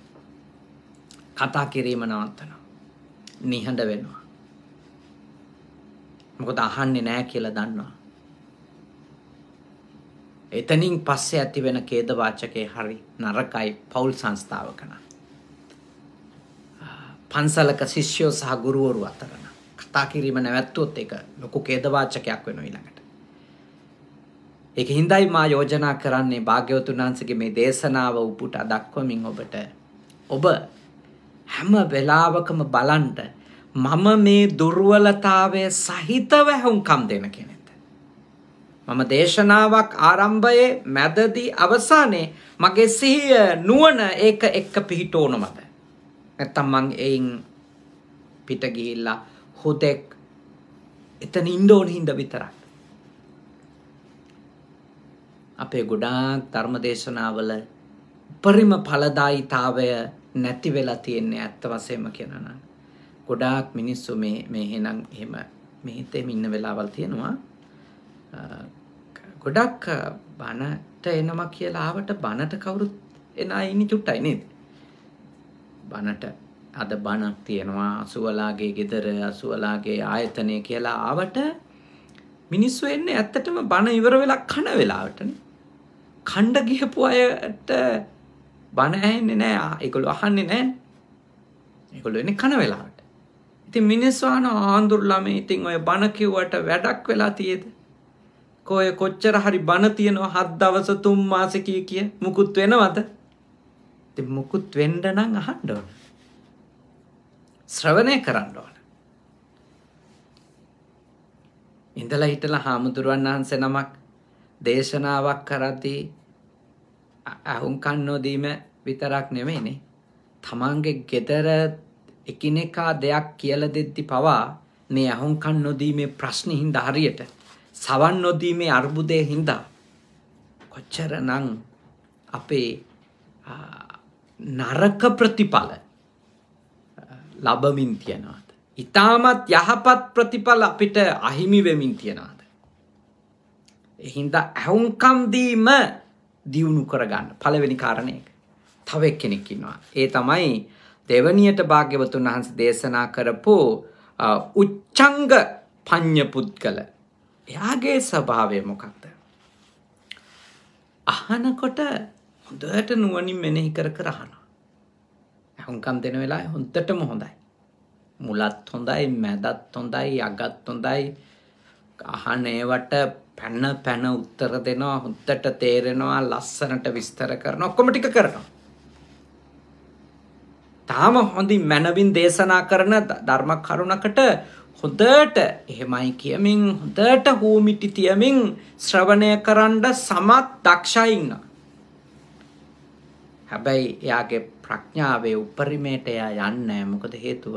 කතා කිරීම නවත්තනවා. නිහඬ වෙනවා. මොකද අහන්නේ නැහැ කියලා දන්නවා. එතනින් පස්සේ ඇති වෙන ඛේද වාචකේ හරි නරකයි පෞල් සංස්ථාවක නම්. පන්සලක ශිෂ්‍යෝ සහ ගුරුවරු අතර නම් කතා කිරීම නැවැත්තුවොත් ඒක ලොකු ඛේද වාචකයක් වෙනවා ඊළඟට. ඒක හිඳයි මා යෝජනා කරන්නේ භාග්‍යවතුන් වහන්සේගේ මේ දේශනාව උපුට දක්වමින් ඔබට ඔබ හැම වෙලාවකම බලන්න මම මේ දුර්වලතාවය සහිතව හැවුම්කම් දෙන කෙනෙක්ද. මම දේශනාවක් ආරම්භයේ මැදදී අවසානයේ මගේ සිහිය නුවණ ඒක එක්ක පිහිටෝන මත. නැත්තම් මං එයින් පිට ගිහිල්ලා හුදෙක් එතන ඉන්න ඕන හින්දා විතරක්. අපේ ගොඩාක් ධර්ම දේශනාවල උපරිම ඵලදායිතාවය නැති වෙලා තියෙන්නේ ඇත්ත වශයෙන්ම කියනවා නම්. ගොඩාක් මිනිස්සු මේ මේ එහෙනම් එහෙම මේ හිතේම ඉන්න වෙලාවල් තියෙනවා ගොඩක් බණට එනවා කියලා ආවට බණට කවුරුත් එන අය ඉන්නේ චුට්ටයි නේද බණට අද බණක් තියෙනවා අසුවලාගේ ගෙදර අසුවලාගේ ආයතනය කියලා ආවට මිනිස්සු එන්නේ ඇත්තටම බණ ඉවර වෙලා කන වෙලාවටනේ කණ්ඩ ගිහපු අයට බණ ඇහෙන්නේ නැහැ ඒගොල්ලෝ අහන්නේ නැහැ ඒගොල්ලෝ එන්නේ කන වෙලාවට ති මිනිස්වාන ආන්දුරලම ඉතින් ඔය බණකිව්වට වැඩක් වෙලා තියේද. කෝය කොච්චර හරි බණතියනවා හත් දවස තුම් මාසකී කිය මුකුත් වෙනවද ති මුකුත් වෙන්ඩනං අහන්ඩෝන. ශ්‍රවණය කරන්න ඕන. ඉඳලා හිටල හාමුදුරුවන් වහන්ස නමක් දේශනාවක් කරති අහුන්කන් නොදීම විතරක් නෙවෙයිනේ තමන්ගේ ගෙදර එකිනෙකා දෙයක් කියල දෙද්දි පවා මේ අහුන්කන් නොදීමේ ප්‍රශ්න හින්ද හරියට සවන් නොදීමේ අර්බුදය හින්දා කොච්චර නං අපේ නරක ප්‍රතිඵල ලබමින් තියෙනවාද. ඉතාමත් යහපත් ප්‍රතිඵල අපිට අහිමි වෙමින් තියෙනවාද. එහින්ද ඇහුන්කම්දීම දියුණු කරගන්න පළවෙනි කාරණයක තව එක් කෙනෙක්කින්නවා. ඒ තමයි දෙවනියට භාග්‍යවතුන් වහන්ස දේශනා කරපු උච්චංග පඤ්ඤ පුද්ගල. එයාගේ ස්වභාවය මොකක්ද? අහනකොට හොඳට නුවණින් මෙනෙහි කර කර අහනවා. හුම්කම් දෙන වෙලාවේ හොඳටම හොඳයි. මුලත් හොඳයි, මැදත් හොඳයි, අගත් හොඳයි. අහන ඒවට පැන පැන උත්තර දෙනවා, හොඳට තේරෙනවා, ලස්සනට විස්තර කරනවා, ඔක්කොම ටික කරනවා. තාම හොඳින් මැනවින් දේශනා කරන ධර්ම කරුණකට හොඳට එහෙමයි කියමින් හොඳට හූමිටි තියමින් ශ්‍රවණය කරන්න සමත් දක්ෂයින්න. හැබැයි එයාගේ ප්‍රඥාවේ උපරිමයට එයා යන්නේ මොකද හේතුව?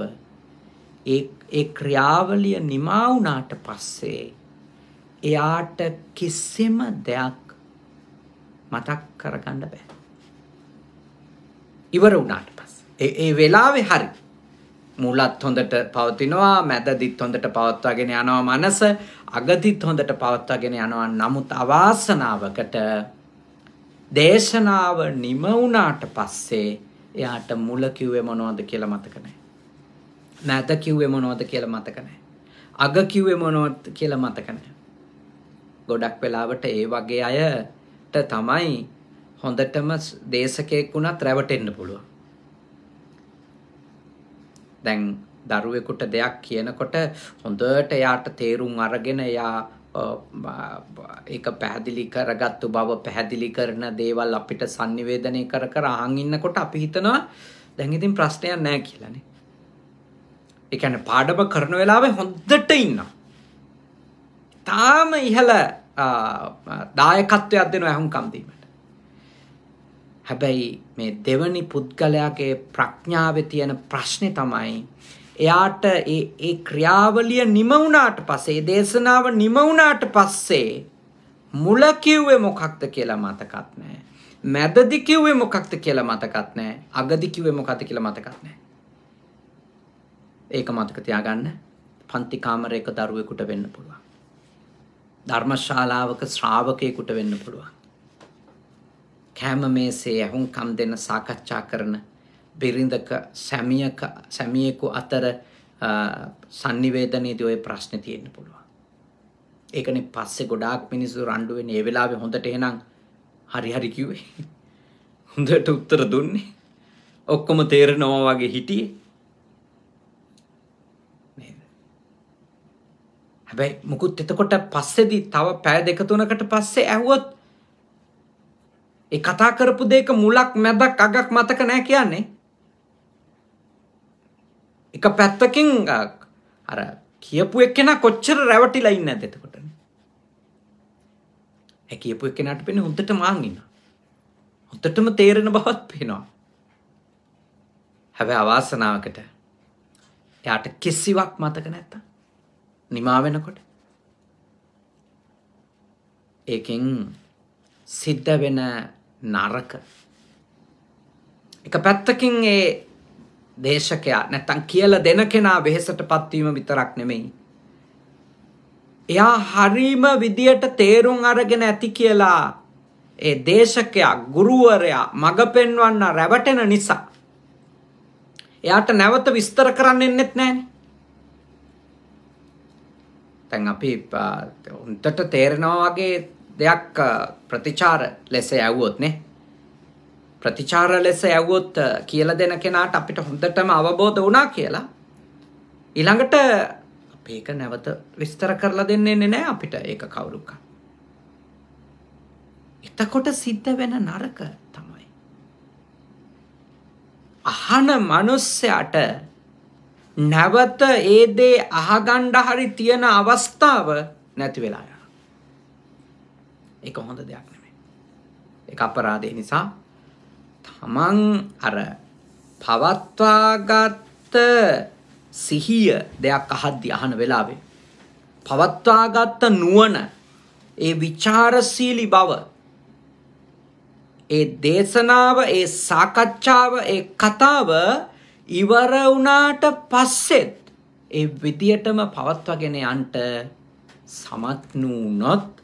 ඒ ඒ ක්‍රියාවලිය නිමා වුණාට පස්සේ එයාට කිසිම දෙයක් මතක් කරගන්න බෑ. ඉවර වුණාට ඒ වෙලාවේ හරි මුලත් හොඳට පවතිනවා මැදදිත් හොඳට පවත්වාගෙන යනවා මනස අගදිත් හොඳට පවත්වාගෙන යනවා නමුත් අවාසනාවකට දේශනාව නිම වුණාට පස්සේ එයාට මුල කිව්වේ මොනවද කියලා මතක නැහැ. මැද කිව්වේ මොනවද කියලා මතක නැහැ. අග කිව්වේ මොනවද කියලා මතක නැහැ. ගොඩක් වෙලාවට ඒ වගේ අයට තමයි හොඳටම දේශකයෙක් වුණත් රැවටෙන්න පුළුවන්. දැන් දරුවෙකුට දෙයක් කියනකොට හොඳට එයාට තේරුම් අරගෙන එයා ඒක පැහැදිලි කරගත්තු බව පැහැදිලි කරන දේවල් අපිට sannivedanaya කර කර අහන් ඉන්නකොට අපි හිතනවා දැන් ඉතින් ප්‍රශ්නයක් නැහැ කියලානේ. ඒ කියන්නේ පාඩම කරන වෙලාවේ හොඳට ඉන්නවා. තාම ඉහළ දායකත්වයක් දෙනවා අහුම්කම් දීමට. හැබැයි මේ දෙවනි පුද්ගලයාගේ ප්‍රඥාව තියෙන ප්‍රශ්නය තමයි එයාට ඒ ක්‍රියාවලිය නිමවුණාට පස්සේ දේශනාව නිමවුණාට පස්සේ මුල කිව්වේ මොකක්ද කියලා මතකත් නෑ මැදදි කිව්වේ මොකක්ද කියලා මතකත් නෑ අගදි කිව්වේ මොකක්ද කියලා මතකත් නෑ ඒක මතක තියාගන්න පන්ති කාමරයක දරුවෙකුට වෙන්න පුළුවන් ධර්මශාලාවක ශ්‍රාවකයෙකුට වෙන්න පුළුවන් කෑම මේසේ ඇහුම්කම් දෙන සාකච්ඡා කරන බිරිඳක සැමියක සැමියෙකු අතර sannivedaniyedi ඔය ප්‍රශ්නේ තියෙන්න පුළුවන්. ඒකනේ පස්සේ ගොඩාක් මිනිස්සු රණ්ඩු වෙන්නේ ඒ වෙලාවේ හොඳට එහෙනම් හරි හරි කිව්වේ. හොඳට උත්තර දුන්නේ. ඔක්කොම තේරෙනවා වගේ හිටියේ. හැබැයි මුකුත් එතකොට පස්සේදී තව පැය දෙක තුනකට පස්සේ ඇහුවොත් ඒ කතා කරපු දෙයක මුලක් මැදක් අගක් මතක නෑ කියන්නේ. එක පැත්තකින් අර කියපු එක්කෙනා කොච්චර රැවටිලා ඉන්න ඇද එතකොට. ඒ කියපු එක්කෙනාට පෙන්නේ හොඳට මාන් ඉන්නවා. හොඳටම තේරෙන බවත් පේනවා. හැබැයි අවාසනාවකට එයාට කිසිවක් මතක නැත්තම් නිමා වෙනකොට ඒකෙන් සිද්ධ වෙන නරක. එක පැත්තකින් ඒ දේශකයා නැත්තම් කියලා දෙන කෙනා වෙහෙසට පත්වීම විතරක් නෙමෙයි. එයා හරීම විදියට තේරුම් අරගෙන ඇති කියලා ඒ දේශකයා ගුරුවරයා මඟ පෙන්වන්න රැවටෙන නිසා එයාට නැවත විස්තර කරන්න එන්නෙත් නෑනේ. දැන් අපි උන්ටට තේරෙනවා වගේ දෙයක් ප්‍රතිචාර ලෙස යවුවොත් නේ ප්‍රතිචාර ලෙස යවුවොත් කියලා දෙන කෙනාට අපිට හොඳටම අවබෝධ වුණා කියලා ඊළඟට අපේක නැවත විස්තර කරලා දෙන්නේ නැහැ අපිට ඒක කවුරුක. එතකොට සිද්ධ වෙන නරක තමයි. අහන මිනිස්සයාට නැවත ඒ දේ අහගන්න හරි තියෙන අවස්ථාව නැති වෙලා ඒක හොඳ දෙයක් නෙමෙයි. ඒක අපරාධය නිසා තමන් අර පවත්වාගත් සිහිය දෙයක් අහද්දි අහන වෙලාවේ පවත්වාගත් නුවණ ඒ ਵਿਚාරශීලී බව ඒ දේශනාව ඒ සාකච්ඡාව ඒ කතාව ඉවර වුණාට පස්සෙත් ඒ විදියටම පවත්වාගෙන යන්න සමත් නුනොත්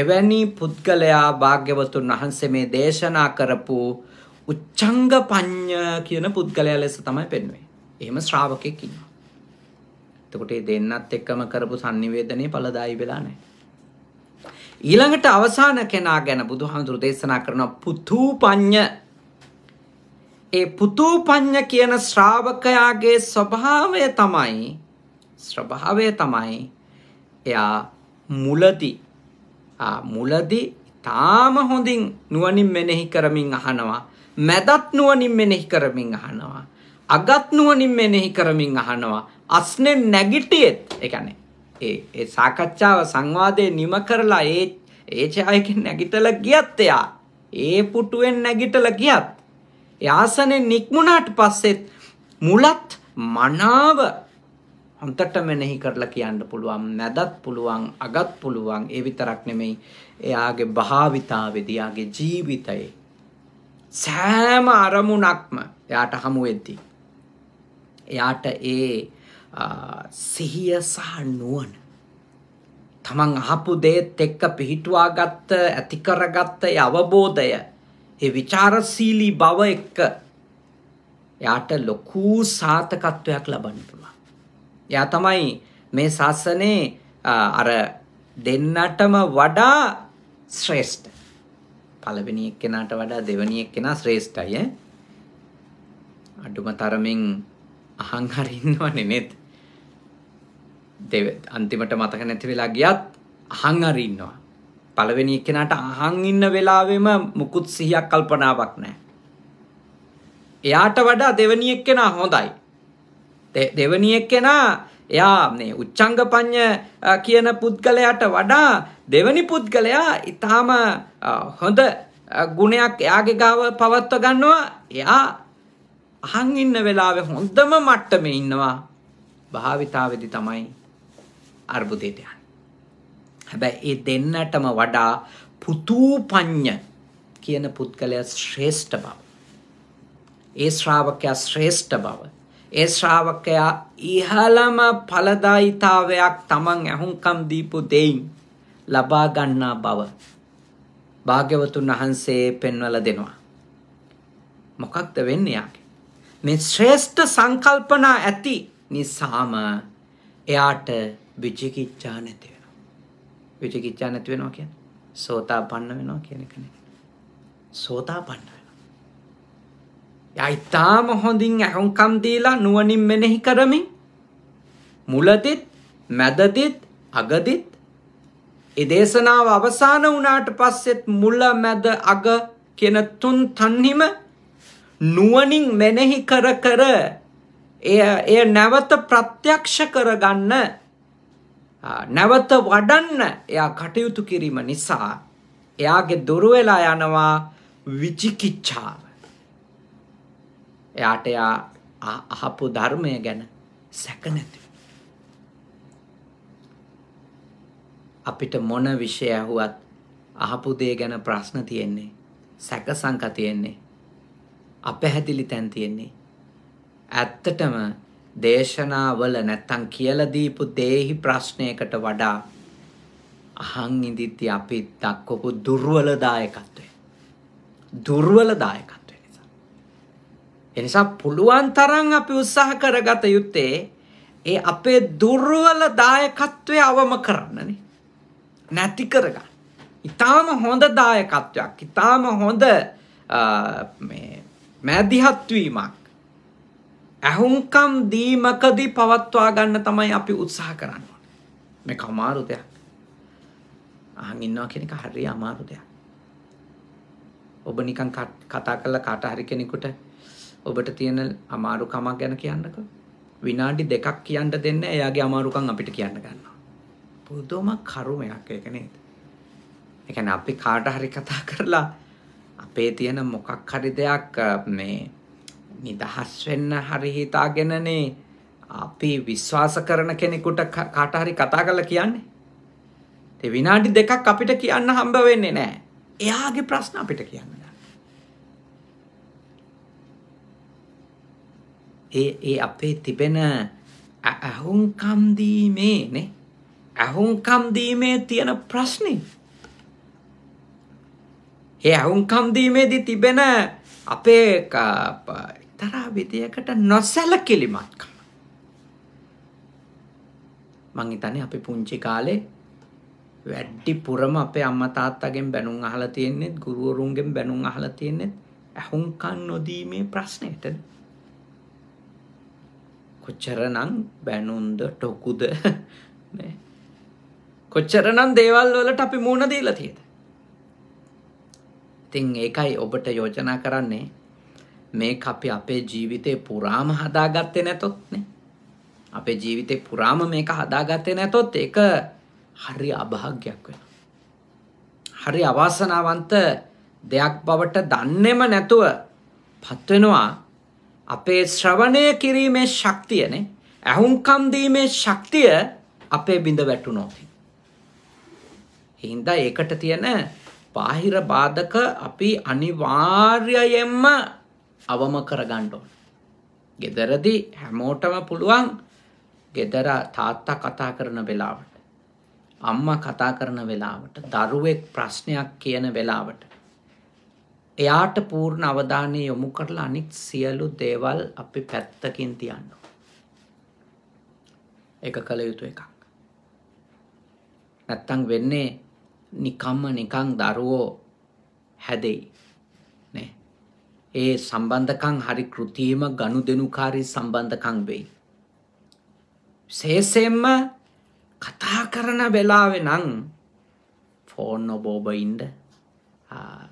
එවැනි පුද්ගලයා භාග්‍යවතුන් වහන්සේ මේ දේශනා කරපු උච්චංග පඤ්ඤ කියන පුද්ගලයා ලෙස තමයි පෙන්වන්නේ. එහෙම ශ්‍රාවකෙක් ඉන්නවා. එතකොට මේ දෙන්නත් එක්කම කරපු sannivedanaye ඵලදායි වෙලා නැහැ. ඊළඟට අවසාන කෙනා ගැන බුදුහාමුදුරු දේශනා කරන පුතු පඤ්ඤ ඒ පුතු පඤ්ඤ කියන ශ්‍රාවකයාගේ ස්වභාවය තමයි ස්වභාවය තමයි එයා මුලදී මුලදී තාම හොඳින් නුවනින් මෙනෙහි කරමින් අහනවා මැදත් නුවනින් මෙනෙහි කරමින් අහනවා අගත් නුවනින් මෙනෙහි කරමින් අහනවා අස්නෙන් නැගිටියෙත් එකනේ ඒ සාකච්ඡාව සංවාදය නිම කරලා ඒ ඒචායකින් නැගිටල ගියත් එයා ඒ පුටුවෙන් නැගිටල ගියත් යාසනෙන් නික්මුණාට පස්සෙත් මුලත් මනාව හොඳට මෙනෙහි කරලා කියන්න පුළුවන් නැදත් පුළුවන් අගත් පුළුවන් ඒ විතරක් නෙමෙයි එයාගේ භාවිතාවේදී එයාගේ ජීවිතයේ සෑම අරමුණක්ම එයාට හමු වෙද්දී එයාට ඒ සිහිය සහ නුවණ තමන් අහපු දේත් එක්ක පිහිටුවා ගත්ත ඇති කරගත්ත ඒ අවබෝධය ඒ ਵਿਚාරශීලී බව එක්ක එයාට ලොකු සාතකත්වයක් ලබන්න පුළුවන් එයා තමයි මේ ශාසනයේ අර දෙන්නටම වඩා ශ්‍රේෂ්ඨ. පළවෙනි එක්කෙනාට වඩා දෙවෙනි එක්කෙනා ශ්‍රේෂ්ඨයි ඈ. අඩුම තරමින් අහං හරි ඉන්නවනේ නේද? දෙව අන්තිමට මතක නැති වෙලා ගියත් අහං හරි ඉන්නවා. පළවෙනි එක්කෙනාට අහං ඉන්න වෙලාවෙම මුකුත් සිහියක් කල්පනාවක් නැහැ. එයාට වඩා දෙවෙනි එක්කෙනා හොඳයි. දෙවනියෙක් කෙනා එයා මේ උච්චංග පඤ්ඤ කියන පුද්ගලයාට වඩා දෙවනි පුද්ගලයා ඊටාම හොඳ ගුණයක් එයාගේ ගාව පවත්ව ගන්නවා එයා අහන් ඉන්න වෙලාවේ හොඳම මට්ටමේ ඉන්නවා භාවිතාවේදී තමයි අර්බුදයට යන්නේ හැබැයි ඒ දෙන්නටම වඩා පුතු පඤ්ඤ කියන පුද්ගලයා ශ්‍රේෂ්ඨ බව ඒ ශ්‍රාවකයා ශ්‍රේෂ්ඨ බව ඒ ශ්‍රාවකයා ඉහළම ඵලදායිතාවයක් Taman ඇහුම්කම් දීපු දෙයින් ලබා ගන්නා බව භාග්‍යවතුන් වහන්සේ පෙන්වලා දෙනවා. මොකක්ද වෙන්නේ යාගේ? මේ ශ්‍රේෂ්ඨ සංකල්පනා ඇති නිසාම එයාට විචිකිච්ඡා නැති වෙනවා. විචිකිච්ඡා නැති වෙනවා කියන්නේ සෝතාපන්න වෙනවා කියන එක නෙවෙයි. සෝතාපන්න අයිතාම හොඳින් ඇහුන්කම් දීලා නුවනින් මෙනෙහි කරමින් මුලදිත් මැදදිත් අගදිත් එදේශනාව අවසාන වනාට පස්සෙත් මුල මැද අග කියන තුන් තන්හිම නුවනින් මෙනෙහි කර කර එය එය නැවත ප්‍රත්‍යක්ෂ කරගන්න නැවත වඩන්න එයා කටයුතු කිරීම නිසා එයාගේ දුරවෙලා යනවා විචිකිච්ඡා එයාට එයා අහපු ධර්මය ගැන සැක නැති අපිට මොන විෂය ඇහුවත් අහපු දේ ගැන ප්‍රශ්න තියෙන්නේ සැක සංකා තියෙන්නේ අපැහැදිලි තැන් තියෙන්නේ ඇත්තටම දේශනාවල නැත්තම් කියලා දීපු දේහි ප්‍රශ්නයකට වඩා අහන් ඉඳිද්දී අපි දක්වපු දුර්වල දායකත්වය දුර්වල දායකත්වය එනිසා පුළුවන් තරම් අපි උත්සාහ කරගත යුත්තේ ඒ අපේ දුර්වල දායකත්වය අවම කරන්නනේ. නැති කරගන්න. ඊටාම හොඳ දායකත්වයක්. ඊටාම හොඳ මේ මැදිහත් වීමක්. අහුම්කම් දීමකදී පවත්වා ගන්න තමයි අපි උත්සාහ කරන්න ඕනේ. මේක අමාරු දෙයක්. අහන් ඉන්නවා කියන එක හරිය අමාරු දෙයක්. ඔබ නිකන් කතා කරලා කාට හරි කෙනෙකුට ඔබට තියෙන අමාරුකමක් ගැන කියන්නකෝ. විනාඩි දෙකක් කියන්න දෙන්න එයාගේ අමාරුකම් අපිට කියන්න ගන්නවා. පුදුම කරුමයක් ඒක නේද? ඒ කියන්නේ අපි කාට හරි කතා කරලා අපේ තියෙන මොකක් හරි දෙයක් මේ නිදහස් වෙන්න හරි හිතාගෙනනේ අපි විශ්වාස කරන කෙනෙකුට කාට හරි කතා කරලා කියන්නේ. ඒ විනාඩි දෙකක් අපිට කියන්න හම්බ වෙන්නේ නැහැ. එයාගේ ප්‍රශ්න අපිට කියන්න. ඒ ඒ අපේ තිබෙන ඇහුන්කම්දීමේ නේ ඇහුන්කම්දීමේ තියෙන ප්‍රශ්නය ඒ ඇහුන්කම්දීමේදී තිබෙන අපේ තරා විදියකට නොසැල කිලිමත්කම මං හිතන්නේ අපි පුංචි කාලේ වැඩි පුරම අපේ අම්මා තාත්තගෙන් බැනුම් අහලා තියෙන්නේ ගුරුවරුන්ගෙන් බැනුම් අහලා තියෙන්නේ ඇහුම්කන් නොදීමේ ප්‍රශ්නෙටනේ කොච්චරනම් බැනුන්ද ටොකුද කොච්චරනම් දේවල් වලට අපි මූුණ දීලා තියද ඉතින් ඒකයි ඔබට යෝජනා කරන්නේ මේ අපි අපේ ජීවිතය පුරාම හදාගත්තේ නැතොත්න අපේ ජීවිතය පුරාම මේක හදාගත්තේ නැතොත් එක හරි අභාග්‍යයක් වෙන හරි අවාසනාවන්ත දෙයක් බවට දන්නෙම නැතුව පත්වෙනවා අපේ ශ්‍රවණය කිරීමේ ශක්තියනේ ඇහුම්කම් දීමේ ශක්තිය අපේ බිඳ වැටුණොත්. හින්දා ඒකට තියෙන බාහිර බාධක අපි අනිවාර්යයෙන්ම අවම කරගන්න ඕන. ගෙදරදී හැමෝටම පුළුවන් ගෙදර තාත්තා කතා කරන වෙලාවට අම්මා කතා කරන වෙලාවට දරුවෙක් ප්‍රශ්නයක් කියන වෙලාවට එයාට පූර්ණ අවධානය යොමු කරලා අනික් සියලු දේවල් අපි පැත්තකින් තියන්න. එක කළ යුතු එකක්. නැත්තං වෙන්නේ නිකම්ම නිකං දරුවෝ හැදෙයි. ඒ සම්බන්ධකං හරි කෘතියම ගණු දෙනුකාරී සම්බන්ධකං වෙයි. සේසෙම්ම කතා කරන වෙලාවෙ නං ෆෝන් ඔබෝබයින්ඩ ආ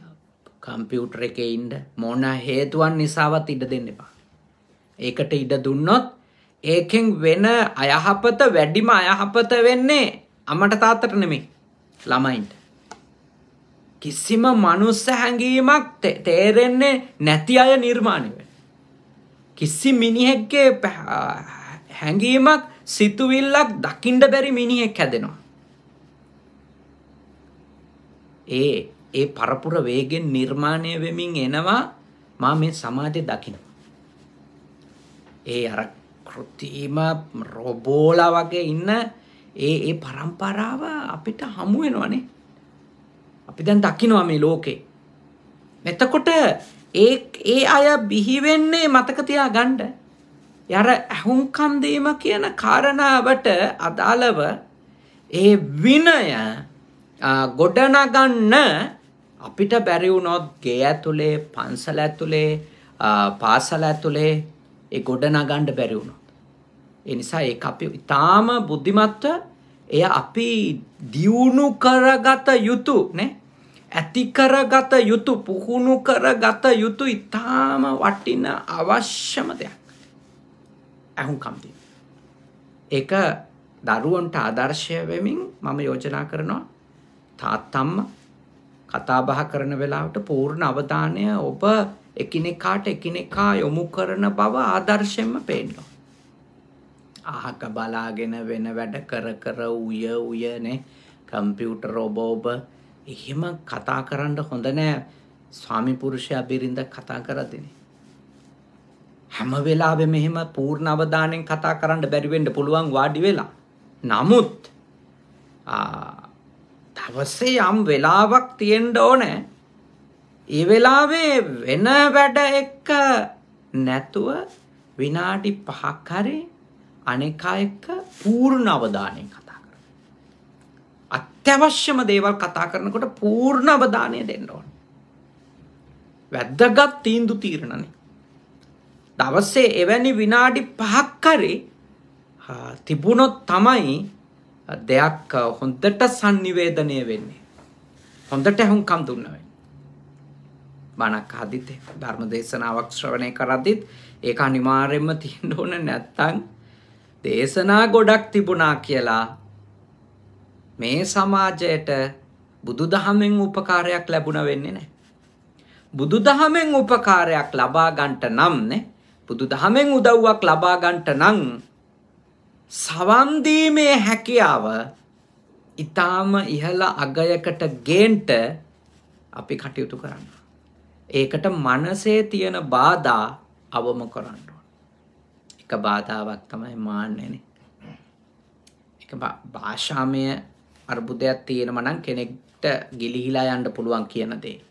කම්පියුටර් එකේ ඉන්න මොන හේතුවන් නිසාවත් ඉඩ දෙන්න එපා. ඒකට ඉඩ දුන්නොත් ඒකෙන් වෙන අයහපත වැඩිම අයහපත වෙන්නේ අමට තාත්තට නෙමේ ළමයින්ට. කිසිම මනුස්ස හැඟීමක් තේරෙන්නේ නැති අය නිර්මාණය වෙන. කිසි මිනිහෙක්ගේ හැඟීමක් සිතුවිල්ලක් දකිින්ඩ බැරි මිනිහෙක් හැදෙනවා. ඒ ඒ පරපුර වේගෙන් නිර්මාණය වෙමින් එනවා මා මේ සමාජය දකිනවා. ඒ අර කෘතිම රොබෝලා වගේ ඉන්න ඒ ඒ පරම්පරාව අපිට හමු වෙනවනේ. අපි දැන් දකිනවා මේ ලෝකේ. එතකොට ඒ ඒ අය බිහි වෙන්නේ මතක තියා ගන්න. යර ඇහුම්කන් දීම කියන කාරණාවට අදාළව ඒ විනය ගොඩනගන්න අපිට බැරි වුණොත් ගේ ඇතුලේ පන්සල ඇතුලේ පාසල ඇතුලේ ඒ ගොඩ නගන්න බැරි වුණොත් ඒ නිසා ඒක අපි ඊටාම බුද්ධිමත්ව එය අපි දියුණු කරගත යුතු නේ ඇති කරගත යුතු පුහුණු කරගත යුතු ඊටාම වටින අවශ්‍යම දෙයක් අහුම්කම් දෙන්න ඒක දරුවන්ට ආදර්ශය වෙමින් මම යෝජනා කරනවා තාත්තම්ම කතා බහ කරන වෙලාවට පූර්ණ අවධානය ඔබ එකිනෙකාට එකිනෙකා යොමු කරන බව ආදර්ශයෙන්ම පේනවා. අහක බලාගෙන වෙන වැඩ කර කර උය උයනේ කම්පියුටර් ඔබ ඔබ එහෙම කතා කරන්න හොඳ නෑ ස්වාමි පුරුෂයා බිරිඳ කතා කරදිනේ. හැම වෙලාවෙම මෙහෙම පූර්ණ අවධානයෙන් කතා කරන්න බැරි වෙන්න පුළුවන් වාඩි වෙලා. නමුත් ආ දවසේ යම් වෙලාවක් තියෙන්ඩ ඕනෑ ඒ වෙලාවේ වෙන වැඩ එක්ක නැතුව විනාඩි පහක් හරි අනෙකා එක්ක පූර්ණ අවධානය කතා කර. අත්‍යවශ්‍යම දේවල් කතා කරනකොට පූර්ණ අවධානය දෙන්න ඕන. වැද්දගත් තීන්දු තීරණනි. දවස්සේ එවැනි විනාඩි පහක් කරේ තිබුණොත් තමයි දෙයක් හොඳට sannivedanaya වෙන්නේ. හොඳට හුම්කම් දුන්නා වෙන්නේ. බණක් හදිත් ධර්ම දේශනාවක් ශ්‍රවණය කරද්දිත් ඒක අනිවාර්යයෙන්ම තියෙන්න ඕන නැත්තම් දේශනා ගොඩක් තිබුණා කියලා මේ සමාජයට බුදුදහමෙන් උපකාරයක් ලැබුණ වෙන්නේ නැහැ. බුදුදහමෙන් උපකාරයක් ලබා ගන්නට නම් නේ බුදුදහමෙන් උදව්වක් ලබා ගන්නට නම් සවන්දීමේ හැකියාව ඉතාම ඉහළ අගයකට ගේන්ට අපි කටයුතු කරන්න. ඒකට මනසේ තියෙන බාධා අවම කරන්න. එක බාධාවක් තමයි මාන්නේන. එක භාෂාමය අර්බුදයක් තියෙනමනම් කෙනෙක්ට ගිලිහිලා යන්න පුළුවන් කියන දේ.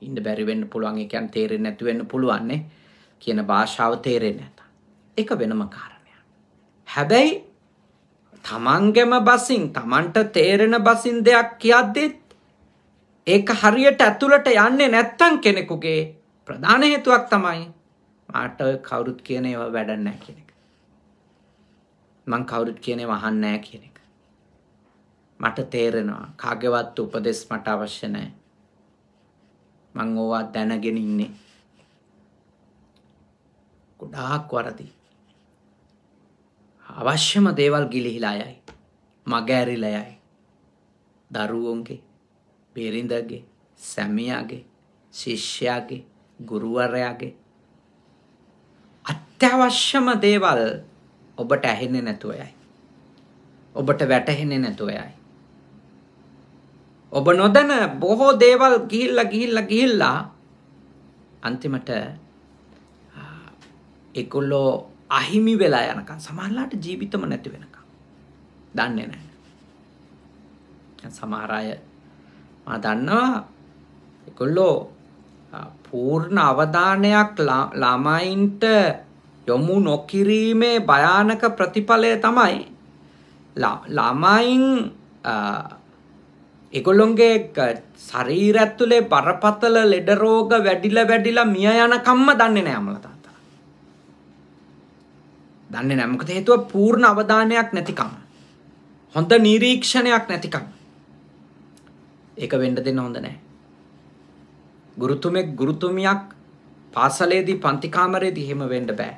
ඉන්න බැරිවෙන්න පුළුවන් එකන් තේරෙන් නැතිවෙන්න පුළුවන්නේ කියන භාෂාව තේරෙන් නැත. එක වෙනම කාර. හැබැයි තමන්ගෙම බසින් තමන්ට තේරෙන බසින් දෙයක් කියද්දිත් ඒක හරියට ඇතුළට යන්නේ නැත්තම් කෙනෙකුගේ ප්‍රධාන හේතුවක් තමයි මාට කවුරුත් කියන ඒවා වැඩ නැහැ කියන එක. මං කවුරුත් කියන ඒවා අහන්නේ නැහැ කියන එක. මට තේරෙනවා කාගේවත් උපදෙස් මට අවශ්‍ය නැහැ. මං ඕවා දැනගෙන ඉන්නේ. ගොඩාක් වරදී අවශ්‍යම දේවල් ගිලිහිලා යයි. මගෑරිලා යයි. දරුවොන්ගේ, බිරිඳගේ, සැමියාගේ, ශිෂ්‍යයාගේ, ගුරුවරයාගේ අත්‍යවශ්‍යම දේවල් ඔබට ඇහෙන්නේ නැතුව යයි. ඔබට වැටහෙන්නේ නැතුව යයි. ඔබ නොදැන බොහෝ දේවල් ගිහිල්ලා ගිහිල්ලා ගිහිල්ලා අන්තිමට ඒගොල්ලෝ අහිමි වෙලා යනකම් සමහරලාට ජීවිතම නැති වෙනකම් දන්නේ නැහැ. සමහර අය මම දන්නවා ඒගොල්ලෝ පූර්ණ අවධානයක් ළමයින්ට යොමු නොකිරීමේ භයානක ප්‍රතිඵලය තමයි ළමයින් ඒගොල්ලොන්ගේ ශරීරඇතුලේ බරපතල ලෙඩරෝග වැඩිල වැඩිලා මිය යනකම්ම දන්නේ නෑ අමලතා දන්නේ නැහැ. මොකද හේතුව පූර්ණ අවධානයක් නැතිකම. හොඳ නිරීක්ෂණයක් නැතිකම. ඒක වෙන්න දෙන්න හොඳ නැහැ. ගුරුතුමෙක් ගුරුතුමියක් පාසලේදී පන්ති කාමරේදී එහෙම වෙන්න බෑ.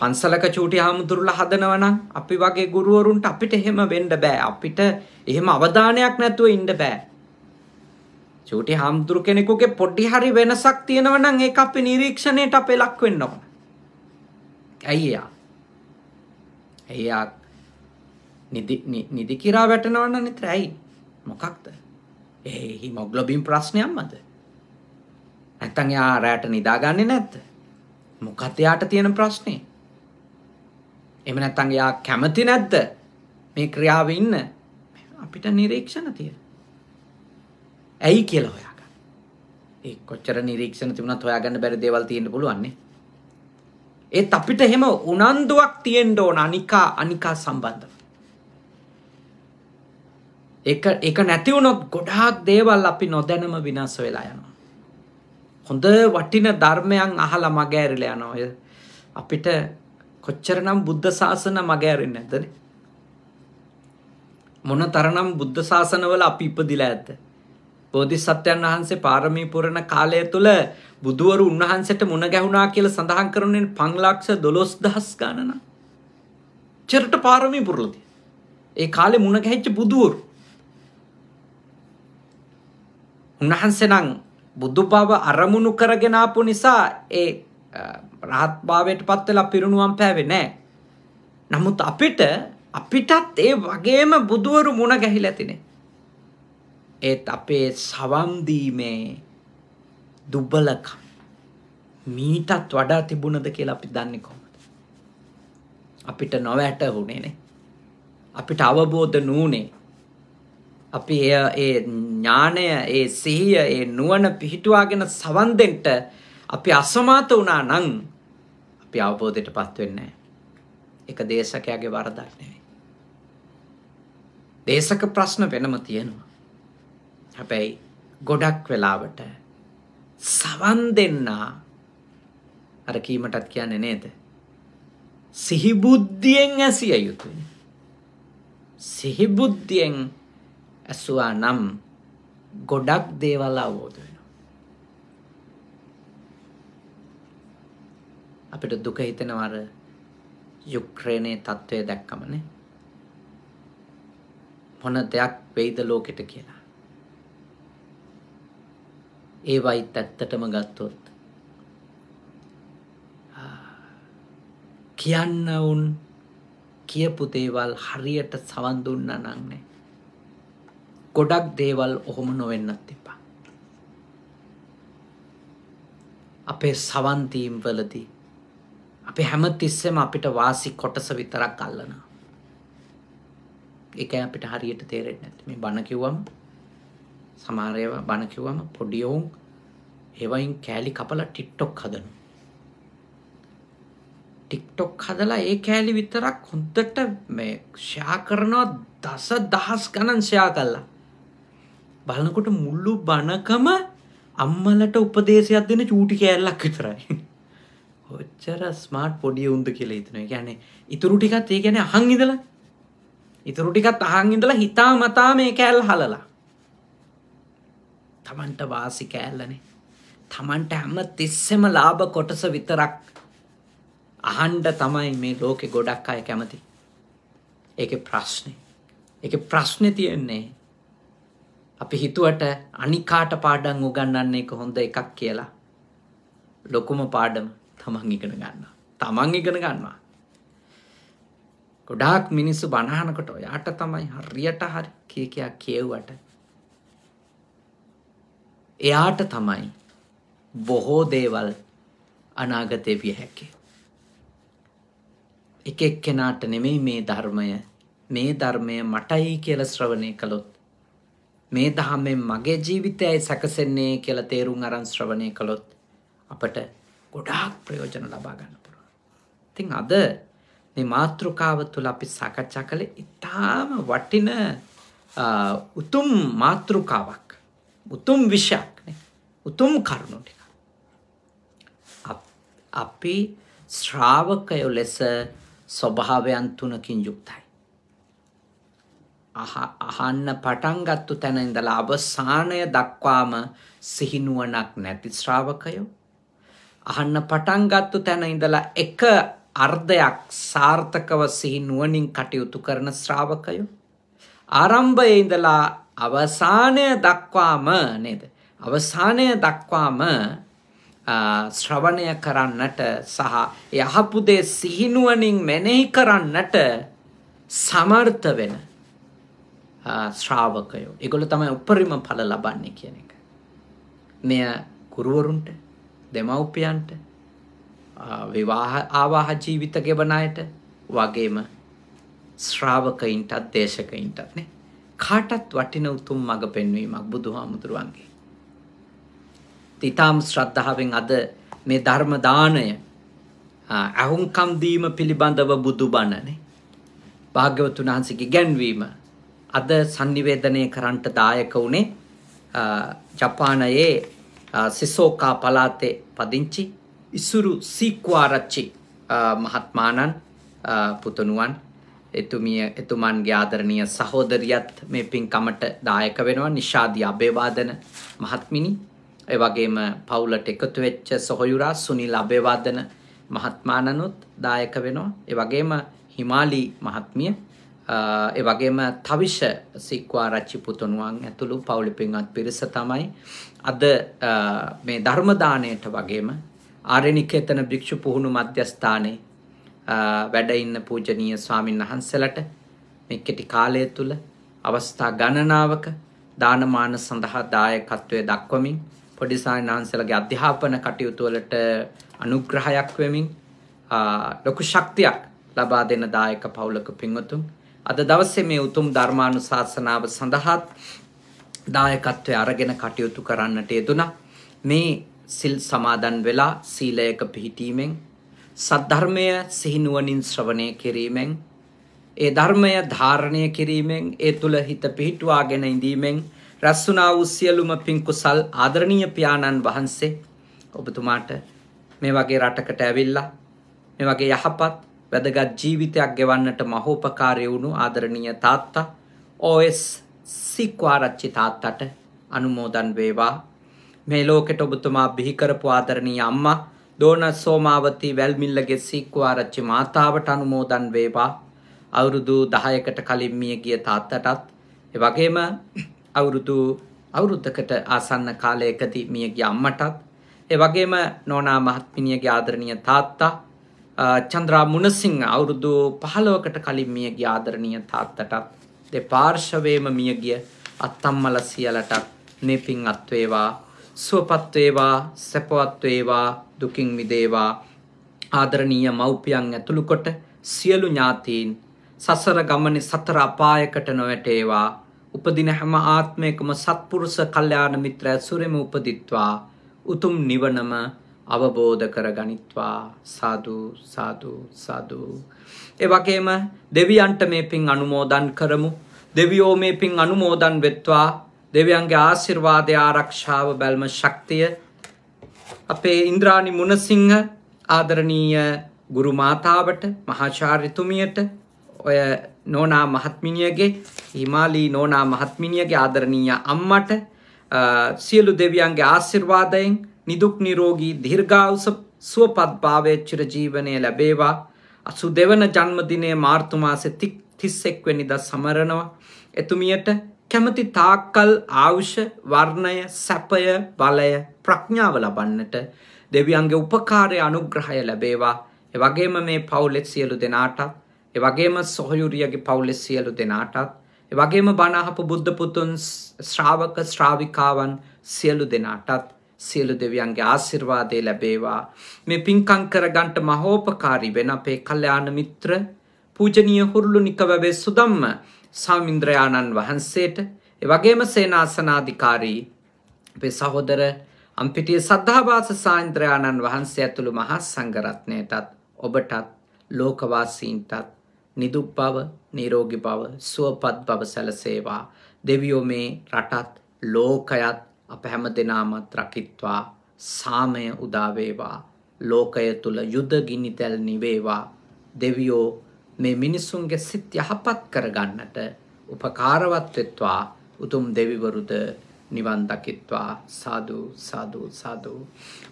පන්සලක චූටි හාමුදුරුලා හදනවනම් අපි වගේ ගුරුවරුන්ට අපිට එහෙම වෙන්න බෑ. අපිට එහෙම අවධානයක් නැතුව ඉන්න බෑ. චූටි හාමුදුරු කෙනෙකුගේ පොඩි හරි වෙනසක් තියෙනවනම් ඒක අපි නිරීක්ෂණයට අපේ ලක් වෙන්න ඕන. ඇයි එයා එයා නිදි කිරා වැටනවන්න නිතර ඇයි මොකක්ද ඒ හිමොග්ලොබින් ප්‍රශ්නයක් මත ඇතන් යා රෑට නිදාගන්නේ නැත්ත මොකත් එයාට තියෙන ප්‍රශ්නේ එම නැත්තන් යා කැමති නැද්ද මේ ක්‍රියාව ඉන්න අපිට නිරීක්ෂණ තිය ඇයි කියලා හොයාගන්න ඒ කොච්චර නිරීක්ෂණ තිබුණත් හොයාගන්න බැරි දේවල් තියෙන්න පුළුවන්නේ ඒත් අපිට එහෙම උනන්දුවක් තියෙන්න ඕන අනිකා අනිකා සම්බන්ධව. ඒක ඒක නැති වුණොත් ගොඩාක් දේවල් අපි නොදැනම විනාශ වෙලා යනවා. හොඳ වටින ධර්මයන් අහලා මගහැරිලා යනවා. අපිට කොච්චරනම් බුද්ධ ශාසන මගහැරෙන්නේ නැද්දනේ? මොන තරනම් බුද්ධ ශාසනවල අපි ඉපදිලා ඇද්ද? බෝධිසත්වයන් වහන්සේ පාරමී පුරණ කාලය තුල බුදුවරු උන්වහන්සේට මුණ ගැහුණා කියලා සඳහන් කරනුනේ 512000 ගණන. චරට පාරමී පුරලදී. ඒ කාලේ මුණ ගැහිච්ච බුදුවරු. උන්වහන්සේ නම් බුදු බව අරමුණු කරගෙන ආපු නිසා ඒ රහත් භාවයට පත් වෙලා පිරුණුවම් පෑවේ නැහැ. නමුත් අපිට අපිටත් ඒ වගේම බුදුවරු මුණ ගැහිලා තිනේ. ඒත් අපේ සවම් දීමේ දුබලකම් මීටත් වඩා තිබුණද කියලා අපි දන්නේ කොහොමද? අපිට නොවැටුනේ නේ. අපිට අවබෝධ නුනේ. අපි ඒ ඥාණය, ඒ සිහිය, ඒ නුවණ පිහිටුවාගෙන සවන් දෙන්න අපි අසමත වුණා නම් අපි අවබෝධයටපත් වෙන්නේ නැහැ. ඒක දේශකයාගේ වරදක් නෙවෙයි. දේශක ප්‍රශ්න වෙනම තියෙනවා. හැබැයි ගොඩක් වෙලාවට සවන් දෙන්නා අර කීමටත් කියන්නේ නේද? සිහිබුද්ධියෙන් ඇසිය යුතුයි. සිහිබුද්ධියෙන් ඇසුවා නම් ගොඩක් දේවල් අවබෝධ වෙනවා. අපිට දුක හිතෙනවා අර යුක්‍රේනයේ තත්ත්වය දැක්කමනේ. මොන දෙයක් වෙයිද ලෝකෙට කියලා. ඒ වයිත් ඇත්තටම ගත්තොත් කියන්න උන් කියපු දේවල් හරියට සවන් දුන්න නන්නේ ගොඩක් දේවල් ඔහොම නොවෙන්නත් එපා අපේ සවන් දීම් වලදී අපි හැම තිස්සෙම අපිට වාසි කොටස විතරක් අල්ලනවා ඒකයි අපිට හරියට තේරෙන්නේ නැත්තේ මේ බණ කිව්වම සමහර ඒවා බණ කිව්වම පොඩි උන් ඒවයින් කෑලි කපලා TikTok හදනවා. TikTok හදලා ඒ කෑලි විතරක් හොඳට මේ ෂෙයා කරනවා දස දහස් ගණන් ෂෙයා කළා. බලනකොට මුළු බණකම අම්මලට උපදේශයක් දෙන චූටි කෑල්ලක් විතරයි. ඔච්චර ස්මාර්ට් පොඩි උන්ද කියලා හිතනවා. ඒ කියන්නේ ඊටු ටිකත් ඒ කියන්නේ අහන් ඉඳලා ඊටු ටිකත් අහන් ඉඳලා හිතාමතා මේ කෑල්ල හලලා තමන්ට වාසි කෑල්ලනේ. තමන්ට හැම තිස්සෙම ලාභ කොටස විතරක් අහන්ඩ තමයි මේ ලෝකෙ ගොඩක් අය කැමති. ඒක ප්‍රශ්නය. එක ප්‍රශ්නය තියෙන්නේ අපි හිතුවට අනිකාට පාඩන් උගන්නන්නේ එක හොඳ එකක් කියලා. ලොකුම පාඩම තමන් ඉගෙන ගන්නවා. තමන් ඉගෙන ගන්නවා. ගොඩාක් මිනිස්සු බණහනකොට ඔයාට තමයි හරියට හරි කිය කියා කියව්වට එයාට තමයි බොහෝ දේවල් අනාගතය විය හැකේ. එක එක්කෙනාට නෙමෙයි මේ ධර්මය මේ ධර්මය මටයි කියල ශ්‍රවණය කළොත් මේ දහමෙන් මගේ ජීවිතයයි සැකසෙන්නේ කියල තේරුම් අරන් ශ්‍රවණය කළොත් අපට ගොඩාක් ප්‍රයෝජන ලබා ගන්න පුළුවන්. ඉතින් අද මේ මාතෘකාව තුළ අපි සාකච්ඡා කළේ ඉතාම වටින උතුම් මාතෘකාවක්. උතුම් විෂයක් උතුම් කරුණු ටික. අපි ශ්‍රාවකයෝ ලෙස ස්වභාවයන් තුනකින් යුක්තයි. අහන්න පටන්ගත්තු තැන ඉඳලා අවසානය දක්වාම සිහිනුවනක් නැති ශ්‍රාවකයෝ. අහන්න පටන්ගත්තු තැන ඉඳලා එක අර්ධයක් සාර්ථකව සිහි නුවනින් කටයුතු කරන ශ්‍රාවකයෝ. ආරම්භයේ ඉඳලා අවසානය දක්වාම නේද අවසානය දක්වාම ශ්‍රවණය කරන්නට සහ ඒ අහපු දේ සිහිනුවණින් මෙනෙහි කරන්නට සමර්ථ වෙන ශ්‍රාවකයෝ. ඒගොල්ලෝ තමයි උපරිම ඵල ලබන්නේ කියන එක. මෙය ගුරුවරුන්ට, දෙමව්පියන්ට, විවාහ ආවාහ ජීවිත ගෙවන අයට වගේම ශ්‍රාවකයින්ටත් දේශකයින්ටත් නේ. කාටත් වටින උතුම් මඟ පෙන්වීමක් බුදුහාමුදුරුවන්ගේ. ඉතාම් ශ්‍රද්ධාවෙන් අද මේ ධර්ම දාණය අහුම්කම් දීම පිළිබඳව බුදු බණනේ. භාග්‍යවතුන් වහන්සේගේ ගැන්වීම අද sannivedanaya කරන්නට දායක උනේ ජපානයේ සිසෝකා පළාතේ පදිංචි ඉසුරු සීක්වාරච්චි මහත්මාණන් පුතණුවන් එතුමිය එතුමන්ගේ ආදරණීය සහෝදරියත් මේ පින්කමට දායක වෙනවා නිෂාදී අබේවාදන මහත්මිනි ඒ වගේම පවුලට එකතු වෙච්ච සොහයුරා සුනිල් අබේවාදන මහත්මානනුත් දායක වෙනවා ඒ වගේම හිමාලි මහත්මිය ඒ වගේම තවිෂ සික්වා රච්චි පුතුණුවන් ඇතුළු පවුල පින්වත් පිරිස තමයි අද මේ ධර්ම දාණයට වගේම ආරණිකේතන භික්ෂු පුහුණු මධ්‍යස්ථානයේ වැඩ ඉන්න පූජනීය ස්වාමින් වහන්සේලාට මේ කෙටි කාලය තුල අවස්ථා ගණනාවක දානමාන සඳහා දායකත්වයේ දක්වමින් පොඩි සායනාන්සලගේ අධ්‍යාපන කටයුතු වලට අනුග්‍රහයක් වෙමින් ලොකු ශක්තියක් ලබා දෙන දායක පවුලක පින්වතුන් අද දවසේ මේ උතුම් ධර්මානුශාසනාව සඳහා දායකත්වයේ අරගෙන කටයුතු කරන්නට යෙදුණා මේ සිල් සමාදන් වෙලා සීලයක පිහිටීමෙන් සද්ධර්මය සිහිනුවනින් ශ්‍රවණය කිරීමෙන් ඒ ධර්මය ධාරණය කිරීමෙන් ඒ තුළ හිත පිහිටුවාගෙන ඉඳීමෙන් රැස්වුනා වූ සියලුම පින් කුසල් ආදරණීය පියාණන් වහන්සේ ඔබතුමාට මේ වගේ රටකට ඇවිල්ලා මේ වගේ යහපත් වැදගත් ජීවිතයක් ගෙවන්නට මහෝපකාරී වුණු ආදරණීය තාත්තා OS සික්වාරච්චි තාත්තට අනුමෝදන් වේවා මේ ලෝකෙට ඔබතුමා බිහි කරපු ආදරණීය අම්මා ඩෝනස් සෝමාවතී වැල්මිල්ලගේ සීක්වාරච්චි මාතාවට අනුමෝදන් වේවා අවුරුදු 10කට කලින් මිය ගිය තාත්තටත් ඒ වගේම අවුරුදු අවුරුද්දකට ආසන්න කාලයකදී මිය ගිය අම්මටත් ඒ වගේම නෝනා මහත්මියගේ ආදරණීය තාත්තා චන්ද්‍රා මුණසිංහ අවුරුදු 15කට කලින් මිය ගිය ආදරණීය තාත්තටත් දෙපාර්ශවයේම මිය ගිය අත්තම්මල සියලටත් මේ පින් අත් වේවා සුවපත් වේවා සැපවත් වේවා දුකින් මිදේවා ආදරණීය මව්පියන් ඇතුළු කොට සියලු ඥාතීන් සසර ගමනේ සතර අපායකට නොවැටේවා උපදින හැම ආත්මයකම සත්පුරුෂ කල්යාණ මිත්‍ර ඇසුරෙම උපදිත්වා උතුම් නිවනම අවබෝධ කරගනිත්වා සාදු සාදු සාදු ඒ වගේම දෙවියන්ට මේ පින් අනුමෝදන් කරමු දෙවියෝ මේ පින් අනුමෝදන් වෙත්වා දෙවියන්ගේ ආශිර්වාදය ආරක්ෂාව බැල්ම ශක්තිය අපේ ඉන්ද්‍රාණි මුණසිංහ ආදරණීය ගුරු මාතාවට මහාචාර්යතුමියට ඔය නෝනා මහත්මිනියගේ හිමාලී නෝනා මහත්මිනියගේ ආදරණීය අම්මට සියලු දෙවියන්ගේ ආශිර්වාදයෙන් නිදුක් නිරෝගී දීර්ඝායුෂ සුවපත් භාවයේ චිරජීවනයේ ලැබේවා 82 ජන්මදිනයේ මාර්තු මාසේ 31 වෙනිදා සමරනවා එතුමියට කැමති තාක්කල් ආවුෂ වර්ණය සැපය බලය ප්‍රඥාව ලබන්නට දෙවියන්ගේ උපකාරය අනුග්‍රහය ලැබේවා. ඒ වගේම මේ පවුලෙත් සියලු දෙනාටත්, ඒ වගේම සොහයුරියගේ පවුලෙත් සියලු දෙනාටත්, ඒ වගේම බණ අහපු බුද්ධ පුතුන් ශ්‍රාවක ශ්‍රාවිකාවන් සියලු දෙනාටත් සියලු දෙවියන්ගේ ආශිර්වාදය ලැබේවා. මේ පින්කම් කරගන්ට මහෝපකාරී වෙන අපේ කල්යාණ මිත්‍ර පූජනීය හුරුළුනිකවැවේ සුදම්ම සාමින්ද්‍රයාණන් වහන්සේට, ඒ වගේම සේනාසනාධිකාරී අපේ සහෝදර අම්පිටිය සද්ධාවාස සාන්ද්‍රයාණන් වහන්සේ ඇතුළු මහා සංඝරත්නයටත් ඔබටත් ලෝකවාසීන්ටත් නිදුක් බව, නිරෝගී බව, සුවපත් බව සැලසේවා. දෙවියෝ මේ රටත් ලෝකයත් අප හැමදෙනාමත් රකිත්වා. සාමය උදා වේවා. ලෝකය තුල යුද ගිනිතැල් නිවේවා. දෙවියෝ මේ මිනිසුන්ගේ සිත් යහපත් කරගන්නට උපකාරවත් වෙත්වා. උතුම් දෙවිවරුද නිවන් දකිත්වා සාදු සාදු සාදු.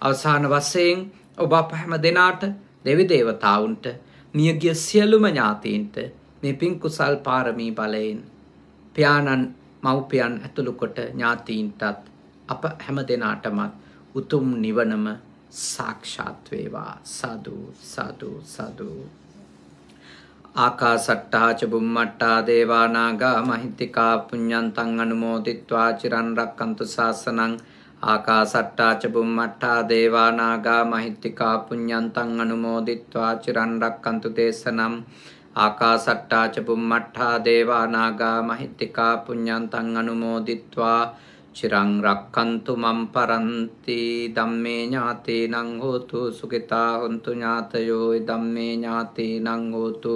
අවසාන වසයෙන් ඔබ පැහැම දෙනාට දෙවි දේවතාවුන්ට නියගිය සියලුම ඥාතීන්ට මේ පින් කුසල් පාරමී බලයෙන් පියාණන් මව්පියන් ඇතුළුකොට ඥාතීන්ටත් අප හැම දෙනාටමත් උතුම් නිවනම සාක්ෂාත් වේවා සාදු සාදු සාදු ආකාසට්ටාච බුම්මට්ටා දේවානාගා මහිත්‍තිකා පුඤ්ඤන්තං අනුමෝදිත්වා චිරන් රක්කන්තු ශාසනං ආකාසට්ටාච බුම්මට්ටා දේවානාගා මහිත්‍තිකා පුඤ්ඤන්තං අනුමෝදිත්වා චිරන් රක්කන්තු දේශනම් ආකාසට්ටාච බුම්මට්ටා දේවානාගා මහිත්‍තිකා පුඤ්ඤන්තං අනුමෝදිත්වා චිරං රක්칸තු මම් පරන්ති ධම්මේ ඥාතේනං හෝතු සුඛිතා හොන්තු ඥාතයෝ ධම්මේ ඥාතේනං හෝතු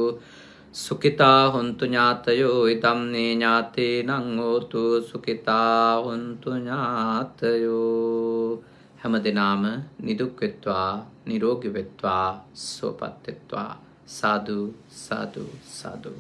සුඛිතා හොන්තු ඥාතයෝ ධම්මේ ඥාතේනං හෝතු සුඛිතා හොන්තු ඥාතයෝ හැම දිනාම නිදුක් වෙත්වා නිරෝගී වෙත්වා සුවපත් වෙත්වා සාදු සාදු සාදු